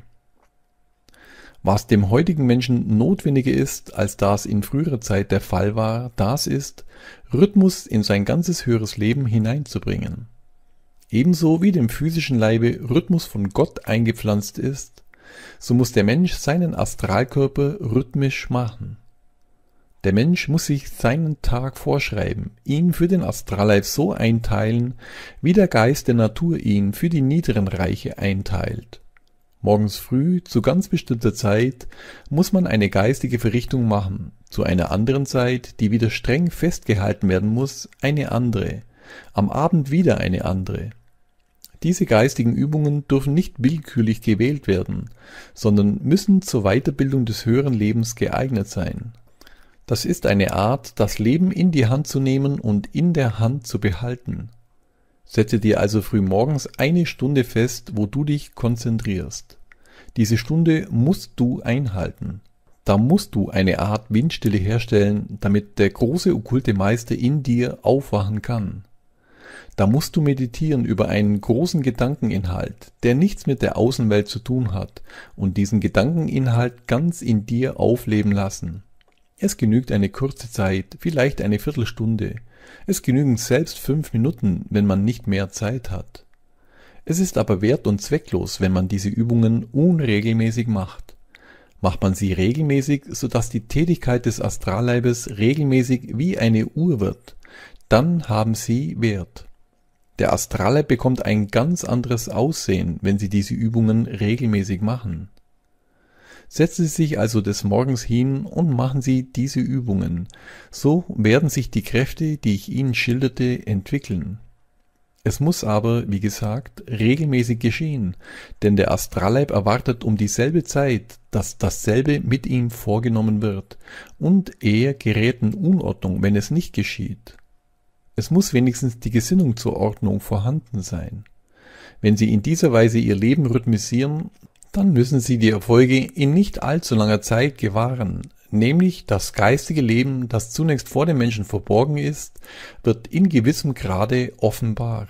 [SPEAKER 1] Was dem heutigen Menschen notwendiger ist, als das in früherer Zeit der Fall war, das ist, Rhythmus in sein ganzes höheres Leben hineinzubringen ebenso wie dem physischen Leibe Rhythmus von Gott eingepflanzt ist, so muss der Mensch seinen Astralkörper rhythmisch machen. Der Mensch muss sich seinen Tag vorschreiben, ihn für den Astralleib so einteilen, wie der Geist der Natur ihn für die niederen Reiche einteilt. Morgens früh, zu ganz bestimmter Zeit, muss man eine geistige Verrichtung machen, zu einer anderen Zeit, die wieder streng festgehalten werden muss, eine andere, am Abend wieder eine andere. Diese geistigen Übungen dürfen nicht willkürlich gewählt werden, sondern müssen zur Weiterbildung des höheren Lebens geeignet sein. Das ist eine Art, das Leben in die Hand zu nehmen und in der Hand zu behalten. Setze dir also frühmorgens eine Stunde fest, wo du dich konzentrierst. Diese Stunde musst du einhalten. Da musst du eine Art Windstille herstellen, damit der große okkulte Meister in dir aufwachen kann. Da musst du meditieren über einen großen Gedankeninhalt, der nichts mit der Außenwelt zu tun hat, und diesen Gedankeninhalt ganz in dir aufleben lassen. Es genügt eine kurze Zeit, vielleicht eine Viertelstunde. Es genügen selbst fünf Minuten, wenn man nicht mehr Zeit hat. Es ist aber wert und zwecklos, wenn man diese Übungen unregelmäßig macht. Macht man sie regelmäßig, so dass die Tätigkeit des Astralleibes regelmäßig wie eine Uhr wird, dann haben sie Wert. Der Astrale bekommt ein ganz anderes Aussehen, wenn Sie diese Übungen regelmäßig machen. Setzen Sie sich also des Morgens hin und machen Sie diese Übungen. So werden sich die Kräfte, die ich Ihnen schilderte, entwickeln. Es muss aber, wie gesagt, regelmäßig geschehen, denn der Astralleib erwartet um dieselbe Zeit, dass dasselbe mit ihm vorgenommen wird, und er gerät in Unordnung, wenn es nicht geschieht. Es muss wenigstens die Gesinnung zur Ordnung vorhanden sein. Wenn Sie in dieser Weise Ihr Leben rhythmisieren, dann müssen Sie die Erfolge in nicht allzu langer Zeit gewahren, nämlich das geistige Leben, das zunächst vor dem Menschen verborgen ist, wird in gewissem Grade offenbar.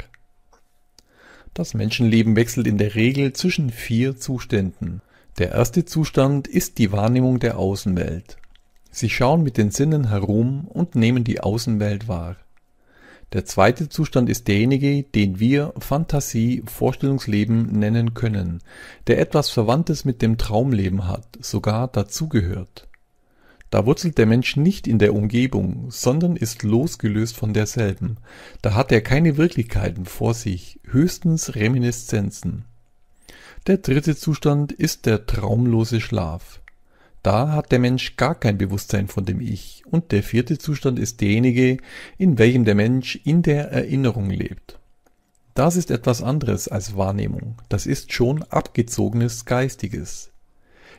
[SPEAKER 1] Das Menschenleben wechselt in der Regel zwischen vier Zuständen. Der erste Zustand ist die Wahrnehmung der Außenwelt. Sie schauen mit den Sinnen herum und nehmen die Außenwelt wahr. Der zweite Zustand ist derjenige, den wir Fantasie, Vorstellungsleben nennen können, der etwas Verwandtes mit dem Traumleben hat, sogar dazugehört. Da wurzelt der Mensch nicht in der Umgebung, sondern ist losgelöst von derselben. Da hat er keine Wirklichkeiten vor sich, höchstens Reminiszenzen. Der dritte Zustand ist der traumlose Schlaf. Da hat der Mensch gar kein Bewusstsein von dem Ich und der vierte Zustand ist derjenige, in welchem der Mensch in der Erinnerung lebt. Das ist etwas anderes als Wahrnehmung, das ist schon abgezogenes Geistiges.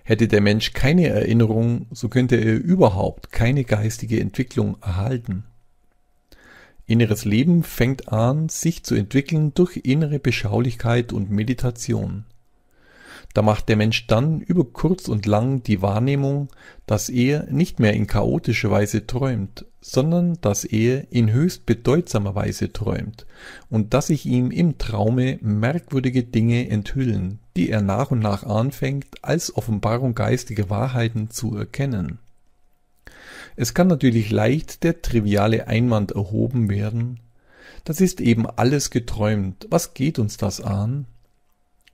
[SPEAKER 1] Hätte der Mensch keine Erinnerung, so könnte er überhaupt keine geistige Entwicklung erhalten. Inneres Leben fängt an, sich zu entwickeln durch innere Beschaulichkeit und Meditation. Da macht der Mensch dann über kurz und lang die Wahrnehmung, dass er nicht mehr in chaotischer Weise träumt, sondern dass er in höchst bedeutsamer Weise träumt und dass sich ihm im Traume merkwürdige Dinge enthüllen, die er nach und nach anfängt, als Offenbarung geistiger Wahrheiten zu erkennen. Es kann natürlich leicht der triviale Einwand erhoben werden, das ist eben alles geträumt, was geht uns das an?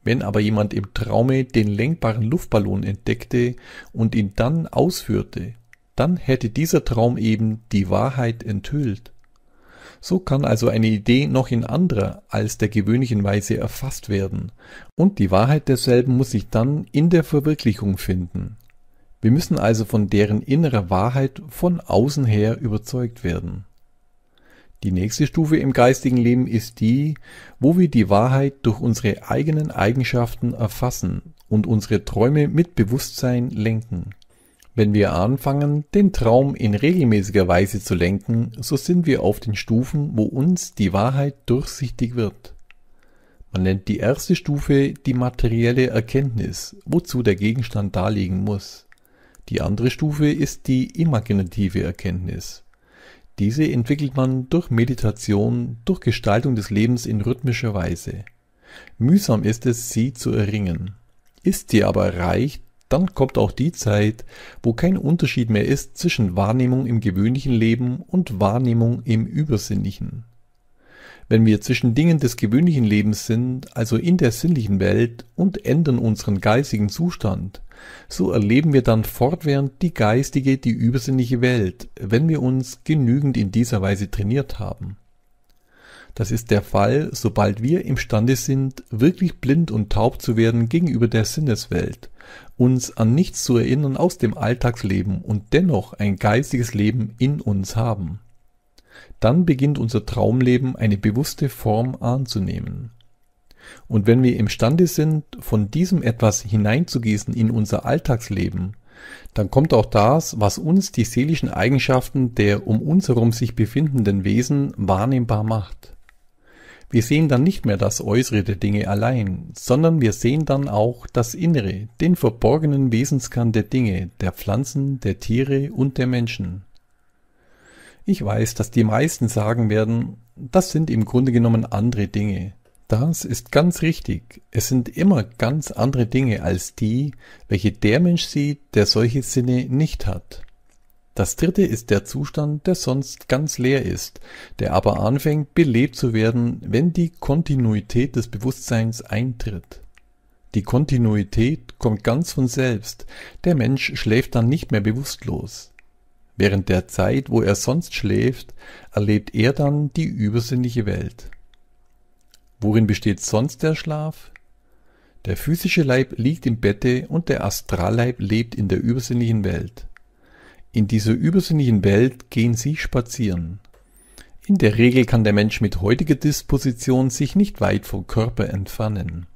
[SPEAKER 1] Wenn aber jemand im Traume den lenkbaren Luftballon entdeckte und ihn dann ausführte, dann hätte dieser Traum eben die Wahrheit enthüllt. So kann also eine Idee noch in anderer als der gewöhnlichen Weise erfasst werden, und die Wahrheit derselben muss sich dann in der Verwirklichung finden. Wir müssen also von deren innerer Wahrheit von außen her überzeugt werden. Die nächste Stufe im geistigen Leben ist die, wo wir die Wahrheit durch unsere eigenen Eigenschaften erfassen und unsere Träume mit Bewusstsein lenken. Wenn wir anfangen, den Traum in regelmäßiger Weise zu lenken, so sind wir auf den Stufen, wo uns die Wahrheit durchsichtig wird. Man nennt die erste Stufe die materielle Erkenntnis, wozu der Gegenstand darlegen muss. Die andere Stufe ist die imaginative Erkenntnis, diese entwickelt man durch Meditation, durch Gestaltung des Lebens in rhythmischer Weise. Mühsam ist es, sie zu erringen. Ist sie aber erreicht, dann kommt auch die Zeit, wo kein Unterschied mehr ist zwischen Wahrnehmung im gewöhnlichen Leben und Wahrnehmung im Übersinnlichen. Wenn wir zwischen Dingen des gewöhnlichen Lebens sind, also in der sinnlichen Welt, und ändern unseren geistigen Zustand, so erleben wir dann fortwährend die geistige, die übersinnliche Welt, wenn wir uns genügend in dieser Weise trainiert haben. Das ist der Fall, sobald wir imstande sind, wirklich blind und taub zu werden gegenüber der Sinneswelt, uns an nichts zu erinnern aus dem Alltagsleben und dennoch ein geistiges Leben in uns haben. Dann beginnt unser Traumleben eine bewusste Form anzunehmen. Und wenn wir imstande sind, von diesem etwas hineinzugießen in unser Alltagsleben, dann kommt auch das, was uns die seelischen Eigenschaften der um uns herum sich befindenden Wesen wahrnehmbar macht. Wir sehen dann nicht mehr das Äußere der Dinge allein, sondern wir sehen dann auch das Innere, den verborgenen Wesenskern der Dinge, der Pflanzen, der Tiere und der Menschen. Ich weiß, dass die meisten sagen werden, das sind im Grunde genommen andere Dinge. Das ist ganz richtig. Es sind immer ganz andere Dinge als die, welche der Mensch sieht, der solche Sinne nicht hat. Das dritte ist der Zustand, der sonst ganz leer ist, der aber anfängt belebt zu werden, wenn die Kontinuität des Bewusstseins eintritt. Die Kontinuität kommt ganz von selbst, der Mensch schläft dann nicht mehr bewusstlos. Während der Zeit, wo er sonst schläft, erlebt er dann die übersinnliche Welt. Worin besteht sonst der Schlaf? Der physische Leib liegt im Bette und der Astralleib lebt in der übersinnlichen Welt. In dieser übersinnlichen Welt gehen sie spazieren. In der Regel kann der Mensch mit heutiger Disposition sich nicht weit vom Körper entfernen.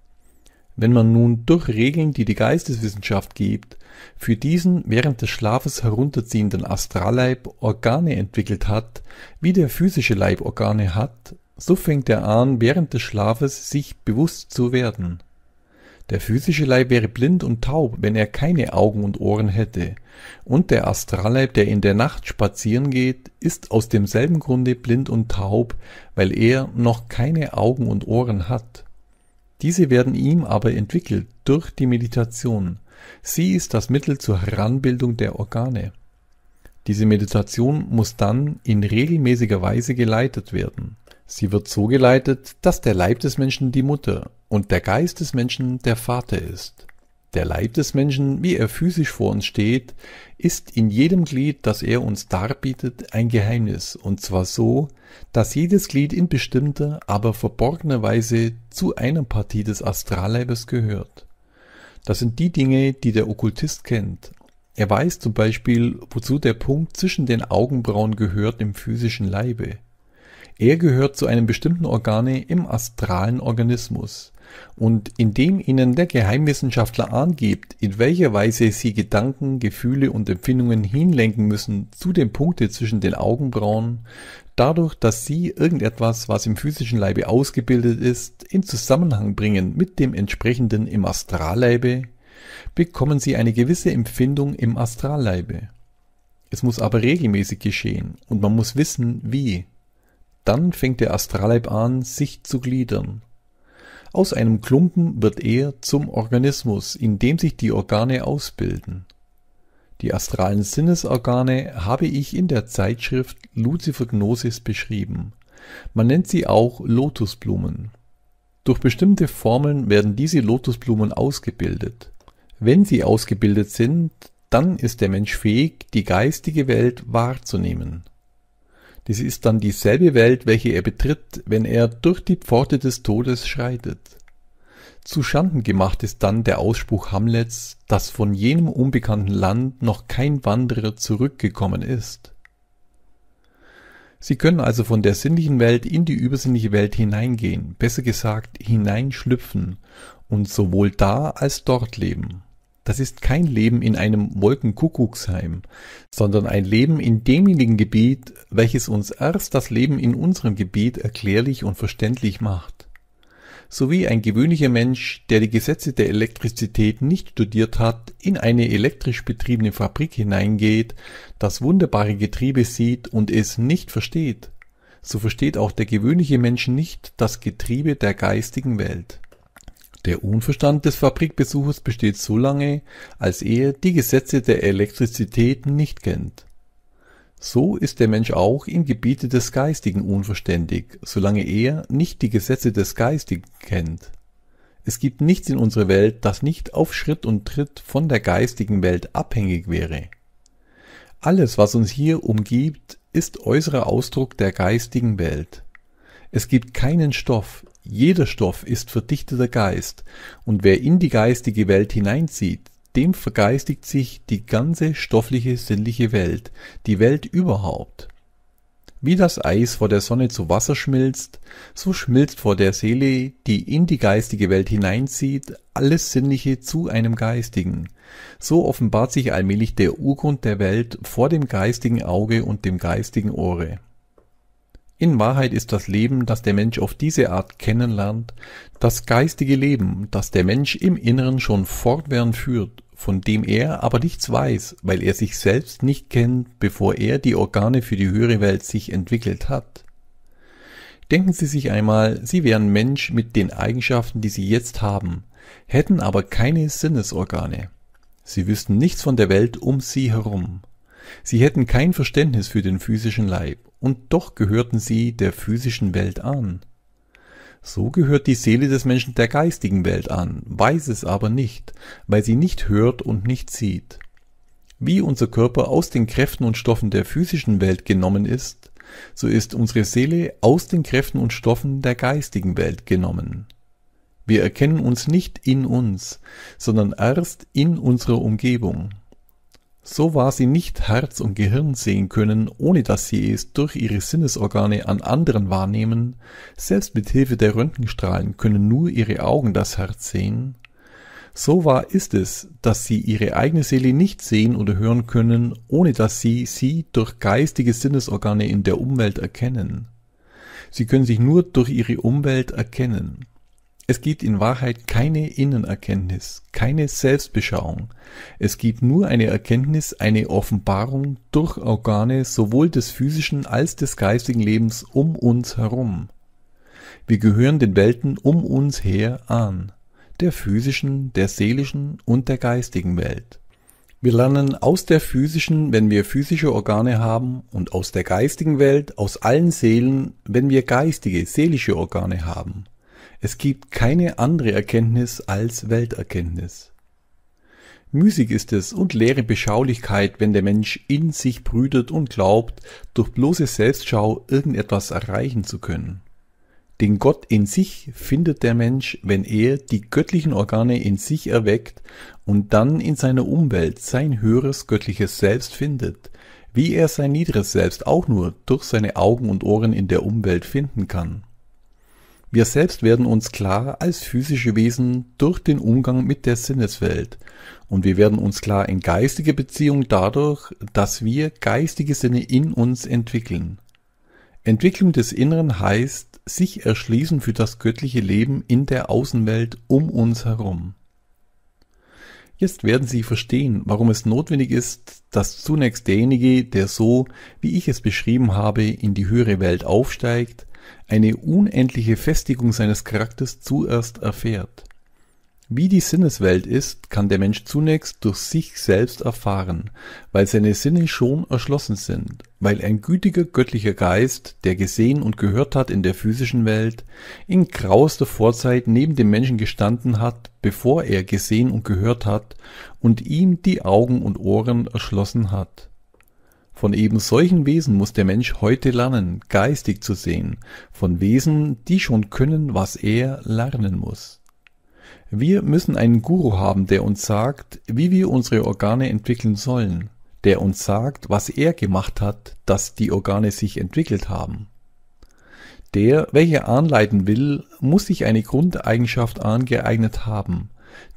[SPEAKER 1] Wenn man nun durch Regeln, die die Geisteswissenschaft gibt, für diesen während des Schlafes herunterziehenden Astralleib Organe entwickelt hat, wie der physische Leib Organe hat, so fängt er an, während des Schlafes sich bewusst zu werden. Der physische Leib wäre blind und taub, wenn er keine Augen und Ohren hätte, und der Astralleib, der in der Nacht spazieren geht, ist aus demselben Grunde blind und taub, weil er noch keine Augen und Ohren hat. Diese werden ihm aber entwickelt durch die Meditation. Sie ist das Mittel zur Heranbildung der Organe. Diese Meditation muss dann in regelmäßiger Weise geleitet werden. Sie wird so geleitet, dass der Leib des Menschen die Mutter und der Geist des Menschen der Vater ist. Der Leib des Menschen, wie er physisch vor uns steht, ist in jedem Glied, das er uns darbietet, ein Geheimnis, und zwar so, dass jedes Glied in bestimmter, aber verborgener Weise zu einer Partie des Astralleibes gehört. Das sind die Dinge, die der Okkultist kennt. Er weiß zum Beispiel, wozu der Punkt zwischen den Augenbrauen gehört im physischen Leibe. Er gehört zu einem bestimmten Organe im astralen Organismus. Und indem ihnen der Geheimwissenschaftler angibt, in welcher Weise sie Gedanken, Gefühle und Empfindungen hinlenken müssen zu den Punkte zwischen den Augenbrauen, dadurch, dass sie irgendetwas, was im physischen Leibe ausgebildet ist, in Zusammenhang bringen mit dem entsprechenden im Astralleibe, bekommen sie eine gewisse Empfindung im Astralleibe. Es muss aber regelmäßig geschehen und man muss wissen, wie. Dann fängt der Astralleib an, sich zu gliedern. Aus einem Klumpen wird er zum Organismus, in dem sich die Organe ausbilden. Die astralen Sinnesorgane habe ich in der Zeitschrift Lucifer Gnosis beschrieben. Man nennt sie auch Lotusblumen. Durch bestimmte Formeln werden diese Lotusblumen ausgebildet. Wenn sie ausgebildet sind, dann ist der Mensch fähig, die geistige Welt wahrzunehmen. Dies ist dann dieselbe Welt, welche er betritt, wenn er durch die Pforte des Todes schreitet. Zu Schanden gemacht ist dann der Ausspruch Hamlets, dass von jenem unbekannten Land noch kein Wanderer zurückgekommen ist. Sie können also von der sinnlichen Welt in die übersinnliche Welt hineingehen, besser gesagt hineinschlüpfen und sowohl da als dort leben das ist kein Leben in einem Wolkenkuckucksheim, sondern ein Leben in demjenigen Gebiet, welches uns erst das Leben in unserem Gebiet erklärlich und verständlich macht. So wie ein gewöhnlicher Mensch, der die Gesetze der Elektrizität nicht studiert hat, in eine elektrisch betriebene Fabrik hineingeht, das wunderbare Getriebe sieht und es nicht versteht, so versteht auch der gewöhnliche Mensch nicht das Getriebe der geistigen Welt. Der Unverstand des Fabrikbesuches besteht solange, als er die Gesetze der Elektrizität nicht kennt. So ist der Mensch auch im Gebiete des Geistigen unverständig, solange er nicht die Gesetze des Geistigen kennt. Es gibt nichts in unserer Welt, das nicht auf Schritt und Tritt von der geistigen Welt abhängig wäre. Alles, was uns hier umgibt, ist äußerer Ausdruck der geistigen Welt. Es gibt keinen Stoff, jeder Stoff ist verdichteter Geist, und wer in die geistige Welt hineinzieht, dem vergeistigt sich die ganze stoffliche sinnliche Welt, die Welt überhaupt. Wie das Eis vor der Sonne zu Wasser schmilzt, so schmilzt vor der Seele, die in die geistige Welt hineinzieht, alles Sinnliche zu einem Geistigen. So offenbart sich allmählich der Urgrund der Welt vor dem geistigen Auge und dem geistigen Ohre. In Wahrheit ist das Leben, das der Mensch auf diese Art kennenlernt, das geistige Leben, das der Mensch im Inneren schon fortwährend führt, von dem er aber nichts weiß, weil er sich selbst nicht kennt, bevor er die Organe für die höhere Welt sich entwickelt hat. Denken Sie sich einmal, Sie wären Mensch mit den Eigenschaften, die Sie jetzt haben, hätten aber keine Sinnesorgane. Sie wüssten nichts von der Welt um Sie herum. Sie hätten kein Verständnis für den physischen Leib, und doch gehörten sie der physischen Welt an. So gehört die Seele des Menschen der geistigen Welt an, weiß es aber nicht, weil sie nicht hört und nicht sieht. Wie unser Körper aus den Kräften und Stoffen der physischen Welt genommen ist, so ist unsere Seele aus den Kräften und Stoffen der geistigen Welt genommen. Wir erkennen uns nicht in uns, sondern erst in unserer Umgebung. So war sie nicht Herz und Gehirn sehen können, ohne dass sie es durch ihre Sinnesorgane an anderen wahrnehmen, selbst mit Hilfe der Röntgenstrahlen können nur ihre Augen das Herz sehen. So wahr ist es, dass sie ihre eigene Seele nicht sehen oder hören können, ohne dass sie sie durch geistige Sinnesorgane in der Umwelt erkennen. Sie können sich nur durch ihre Umwelt erkennen. Es gibt in Wahrheit keine Innenerkenntnis, keine Selbstbeschauung. Es gibt nur eine Erkenntnis, eine Offenbarung durch Organe sowohl des physischen als des geistigen Lebens um uns herum. Wir gehören den Welten um uns her an, der physischen, der seelischen und der geistigen Welt. Wir lernen aus der physischen, wenn wir physische Organe haben, und aus der geistigen Welt, aus allen Seelen, wenn wir geistige, seelische Organe haben. Es gibt keine andere Erkenntnis als Welterkenntnis. Müßig ist es und leere Beschaulichkeit, wenn der Mensch in sich brütet und glaubt, durch bloße Selbstschau irgendetwas erreichen zu können. Den Gott in sich findet der Mensch, wenn er die göttlichen Organe in sich erweckt und dann in seiner Umwelt sein höheres göttliches Selbst findet, wie er sein niederes Selbst auch nur durch seine Augen und Ohren in der Umwelt finden kann. Wir selbst werden uns klar als physische Wesen durch den Umgang mit der Sinneswelt und wir werden uns klar in geistiger Beziehung dadurch, dass wir geistige Sinne in uns entwickeln. Entwicklung des Inneren heißt, sich erschließen für das göttliche Leben in der Außenwelt um uns herum. Jetzt werden Sie verstehen, warum es notwendig ist, dass zunächst derjenige, der so, wie ich es beschrieben habe, in die höhere Welt aufsteigt, eine unendliche Festigung seines Charakters zuerst erfährt. Wie die Sinneswelt ist, kann der Mensch zunächst durch sich selbst erfahren, weil seine Sinne schon erschlossen sind, weil ein gütiger göttlicher Geist, der gesehen und gehört hat in der physischen Welt, in grauster Vorzeit neben dem Menschen gestanden hat, bevor er gesehen und gehört hat und ihm die Augen und Ohren erschlossen hat. Von eben solchen Wesen muss der Mensch heute lernen, geistig zu sehen, von Wesen, die schon können, was er lernen muss. Wir müssen einen Guru haben, der uns sagt, wie wir unsere Organe entwickeln sollen, der uns sagt, was er gemacht hat, dass die Organe sich entwickelt haben. Der, welcher anleiten will, muss sich eine Grundeigenschaft angeeignet haben,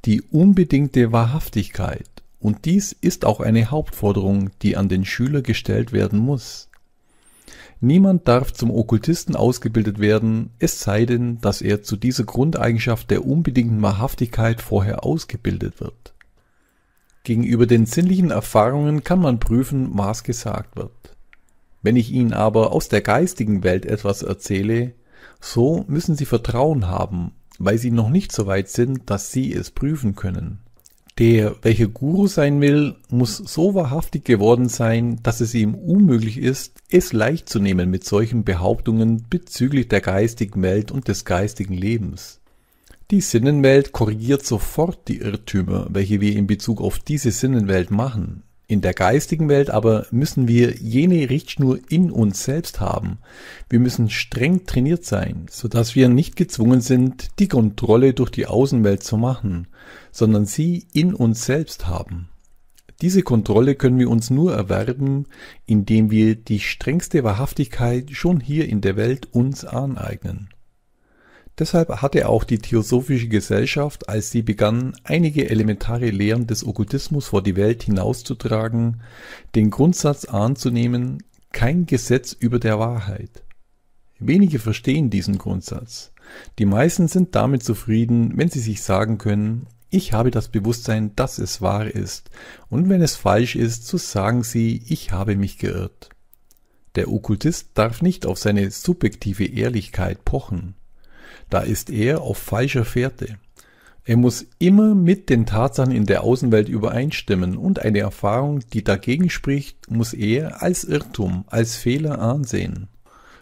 [SPEAKER 1] die unbedingte Wahrhaftigkeit. Und dies ist auch eine Hauptforderung, die an den Schüler gestellt werden muss. Niemand darf zum Okkultisten ausgebildet werden, es sei denn, dass er zu dieser Grundeigenschaft der unbedingten Wahrhaftigkeit vorher ausgebildet wird. Gegenüber den sinnlichen Erfahrungen kann man prüfen, was gesagt wird. Wenn ich Ihnen aber aus der geistigen Welt etwas erzähle, so müssen Sie Vertrauen haben, weil Sie noch nicht so weit sind, dass Sie es prüfen können. Der, welcher Guru sein will, muss so wahrhaftig geworden sein, dass es ihm unmöglich ist, es leicht zu nehmen mit solchen Behauptungen bezüglich der geistigen Welt und des geistigen Lebens. Die Sinnenwelt korrigiert sofort die Irrtümer, welche wir in Bezug auf diese Sinnenwelt machen in der geistigen Welt aber müssen wir jene Richtschnur in uns selbst haben. Wir müssen streng trainiert sein, so dass wir nicht gezwungen sind, die Kontrolle durch die Außenwelt zu machen, sondern sie in uns selbst haben. Diese Kontrolle können wir uns nur erwerben, indem wir die strengste Wahrhaftigkeit schon hier in der Welt uns aneignen. Deshalb hatte auch die Theosophische Gesellschaft, als sie begann, einige elementare Lehren des Okkultismus vor die Welt hinauszutragen, den Grundsatz anzunehmen, kein Gesetz über der Wahrheit. Wenige verstehen diesen Grundsatz. Die meisten sind damit zufrieden, wenn sie sich sagen können, ich habe das Bewusstsein, dass es wahr ist, und wenn es falsch ist, so sagen sie, ich habe mich geirrt. Der Okkultist darf nicht auf seine subjektive Ehrlichkeit pochen. Da ist er auf falscher Fährte. Er muss immer mit den Tatsachen in der Außenwelt übereinstimmen und eine Erfahrung, die dagegen spricht, muss er als Irrtum, als Fehler ansehen.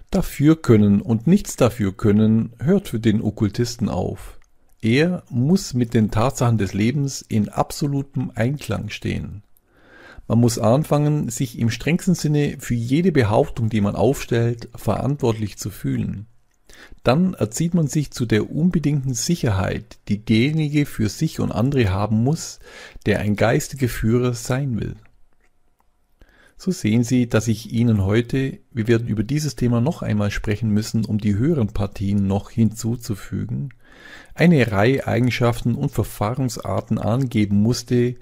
[SPEAKER 1] Dafür können und nichts dafür können hört für den Okkultisten auf. Er muss mit den Tatsachen des Lebens in absolutem Einklang stehen. Man muss anfangen, sich im strengsten Sinne für jede Behauptung, die man aufstellt, verantwortlich zu fühlen dann erzieht man sich zu der unbedingten Sicherheit, die derjenige für sich und andere haben muss, der ein geistiger Führer sein will. So sehen Sie, dass ich Ihnen heute, wir werden über dieses Thema noch einmal sprechen müssen, um die höheren Partien noch hinzuzufügen, eine Reihe Eigenschaften und Verfahrensarten angeben musste,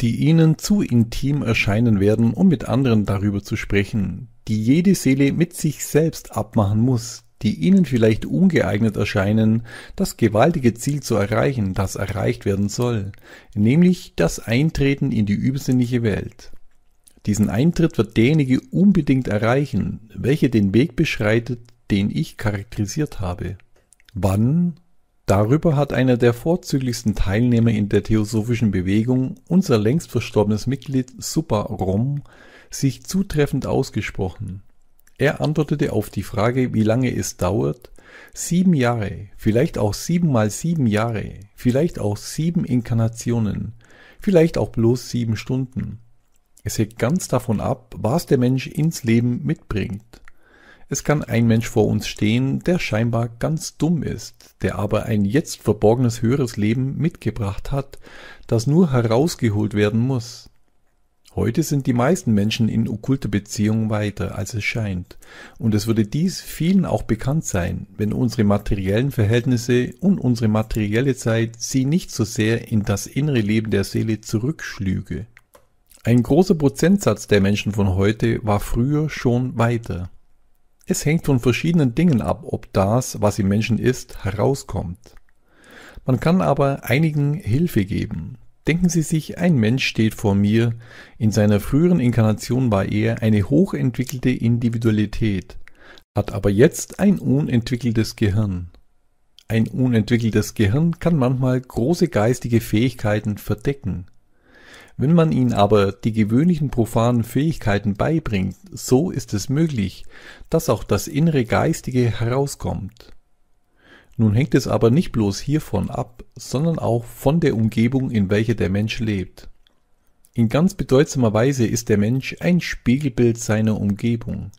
[SPEAKER 1] die Ihnen zu intim erscheinen werden, um mit anderen darüber zu sprechen, die jede Seele mit sich selbst abmachen muss, die Ihnen vielleicht ungeeignet erscheinen, das gewaltige Ziel zu erreichen, das erreicht werden soll, nämlich das Eintreten in die übersinnliche Welt. Diesen Eintritt wird derjenige unbedingt erreichen, welcher den Weg beschreitet, den ich charakterisiert habe. Wann? Darüber hat einer der vorzüglichsten Teilnehmer in der theosophischen Bewegung, unser längst verstorbenes Mitglied Supa Rom, sich zutreffend ausgesprochen. Er antwortete auf die Frage, wie lange es dauert, sieben Jahre, vielleicht auch sieben mal sieben Jahre, vielleicht auch sieben Inkarnationen, vielleicht auch bloß sieben Stunden. Es hängt ganz davon ab, was der Mensch ins Leben mitbringt. Es kann ein Mensch vor uns stehen, der scheinbar ganz dumm ist, der aber ein jetzt verborgenes höheres Leben mitgebracht hat, das nur herausgeholt werden muss. Heute sind die meisten Menschen in okkulter Beziehung weiter, als es scheint, und es würde dies vielen auch bekannt sein, wenn unsere materiellen Verhältnisse und unsere materielle Zeit sie nicht so sehr in das innere Leben der Seele zurückschlüge. Ein großer Prozentsatz der Menschen von heute war früher schon weiter. Es hängt von verschiedenen Dingen ab, ob das, was im Menschen ist, herauskommt. Man kann aber einigen Hilfe geben, Denken Sie sich, ein Mensch steht vor mir, in seiner früheren Inkarnation war er eine hochentwickelte Individualität, hat aber jetzt ein unentwickeltes Gehirn. Ein unentwickeltes Gehirn kann manchmal große geistige Fähigkeiten verdecken. Wenn man ihnen aber die gewöhnlichen profanen Fähigkeiten beibringt, so ist es möglich, dass auch das innere Geistige herauskommt. Nun hängt es aber nicht bloß hiervon ab, sondern auch von der Umgebung, in welcher der Mensch lebt. In ganz bedeutsamer Weise ist der Mensch ein Spiegelbild seiner Umgebung.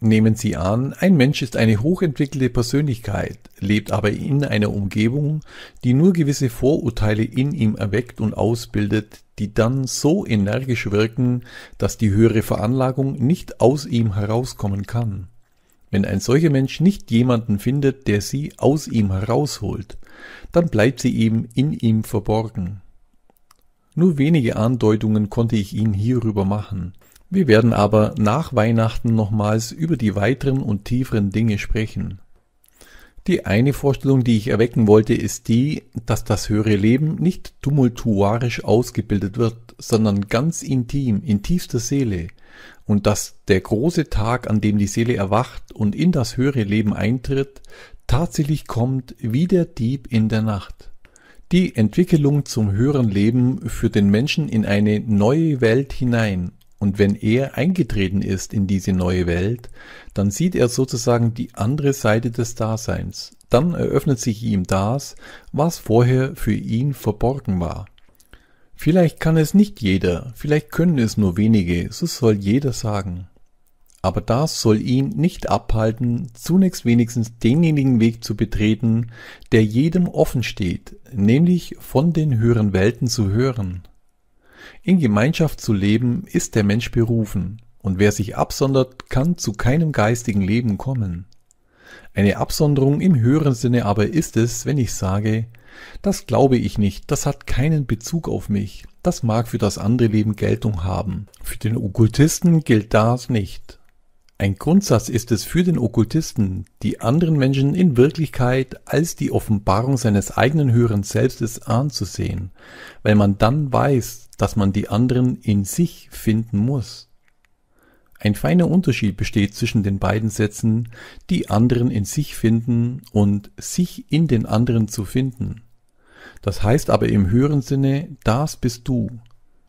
[SPEAKER 1] Nehmen Sie an, ein Mensch ist eine hochentwickelte Persönlichkeit, lebt aber in einer Umgebung, die nur gewisse Vorurteile in ihm erweckt und ausbildet, die dann so energisch wirken, dass die höhere Veranlagung nicht aus ihm herauskommen kann. Wenn ein solcher Mensch nicht jemanden findet, der sie aus ihm herausholt, dann bleibt sie eben in ihm verborgen. Nur wenige Andeutungen konnte ich Ihnen hierüber machen. Wir werden aber nach Weihnachten nochmals über die weiteren und tieferen Dinge sprechen. Die eine Vorstellung, die ich erwecken wollte, ist die, dass das höhere Leben nicht tumultuarisch ausgebildet wird, sondern ganz intim, in tiefster Seele, und dass der große Tag, an dem die Seele erwacht und in das höhere Leben eintritt, tatsächlich kommt wie der Dieb in der Nacht. Die Entwicklung zum höheren Leben führt den Menschen in eine neue Welt hinein, und wenn er eingetreten ist in diese neue Welt, dann sieht er sozusagen die andere Seite des Daseins, dann eröffnet sich ihm das, was vorher für ihn verborgen war. Vielleicht kann es nicht jeder, vielleicht können es nur wenige, so soll jeder sagen. Aber das soll ihn nicht abhalten, zunächst wenigstens denjenigen Weg zu betreten, der jedem offen steht, nämlich von den höheren Welten zu hören. In Gemeinschaft zu leben ist der Mensch berufen, und wer sich absondert, kann zu keinem geistigen Leben kommen. Eine Absonderung im höheren Sinne aber ist es, wenn ich sage, das glaube ich nicht, das hat keinen Bezug auf mich. Das mag für das andere Leben Geltung haben. Für den Okkultisten gilt das nicht. Ein Grundsatz ist es für den Okkultisten, die anderen Menschen in Wirklichkeit als die Offenbarung seines eigenen höheren Selbstes anzusehen, weil man dann weiß, dass man die anderen in sich finden muss. Ein feiner Unterschied besteht zwischen den beiden Sätzen "die anderen in sich finden" und "sich in den anderen zu finden". Das heißt aber im höheren Sinne "das bist Du"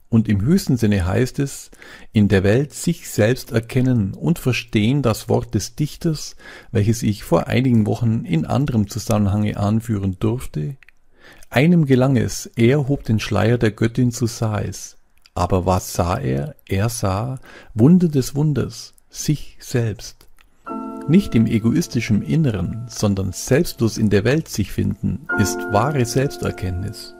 [SPEAKER 1] und im höchsten Sinne heißt es "in der Welt sich selbst erkennen und verstehen" das Wort des Dichters, welches ich vor einigen Wochen in anderem Zusammenhange anführen durfte: Einem gelang es, er hob den Schleier der Göttin zu Sais aber was sah er? Er sah Wunde des Wunders, sich selbst. Nicht im egoistischen Inneren, sondern selbstlos in der Welt sich finden, ist wahre Selbsterkenntnis.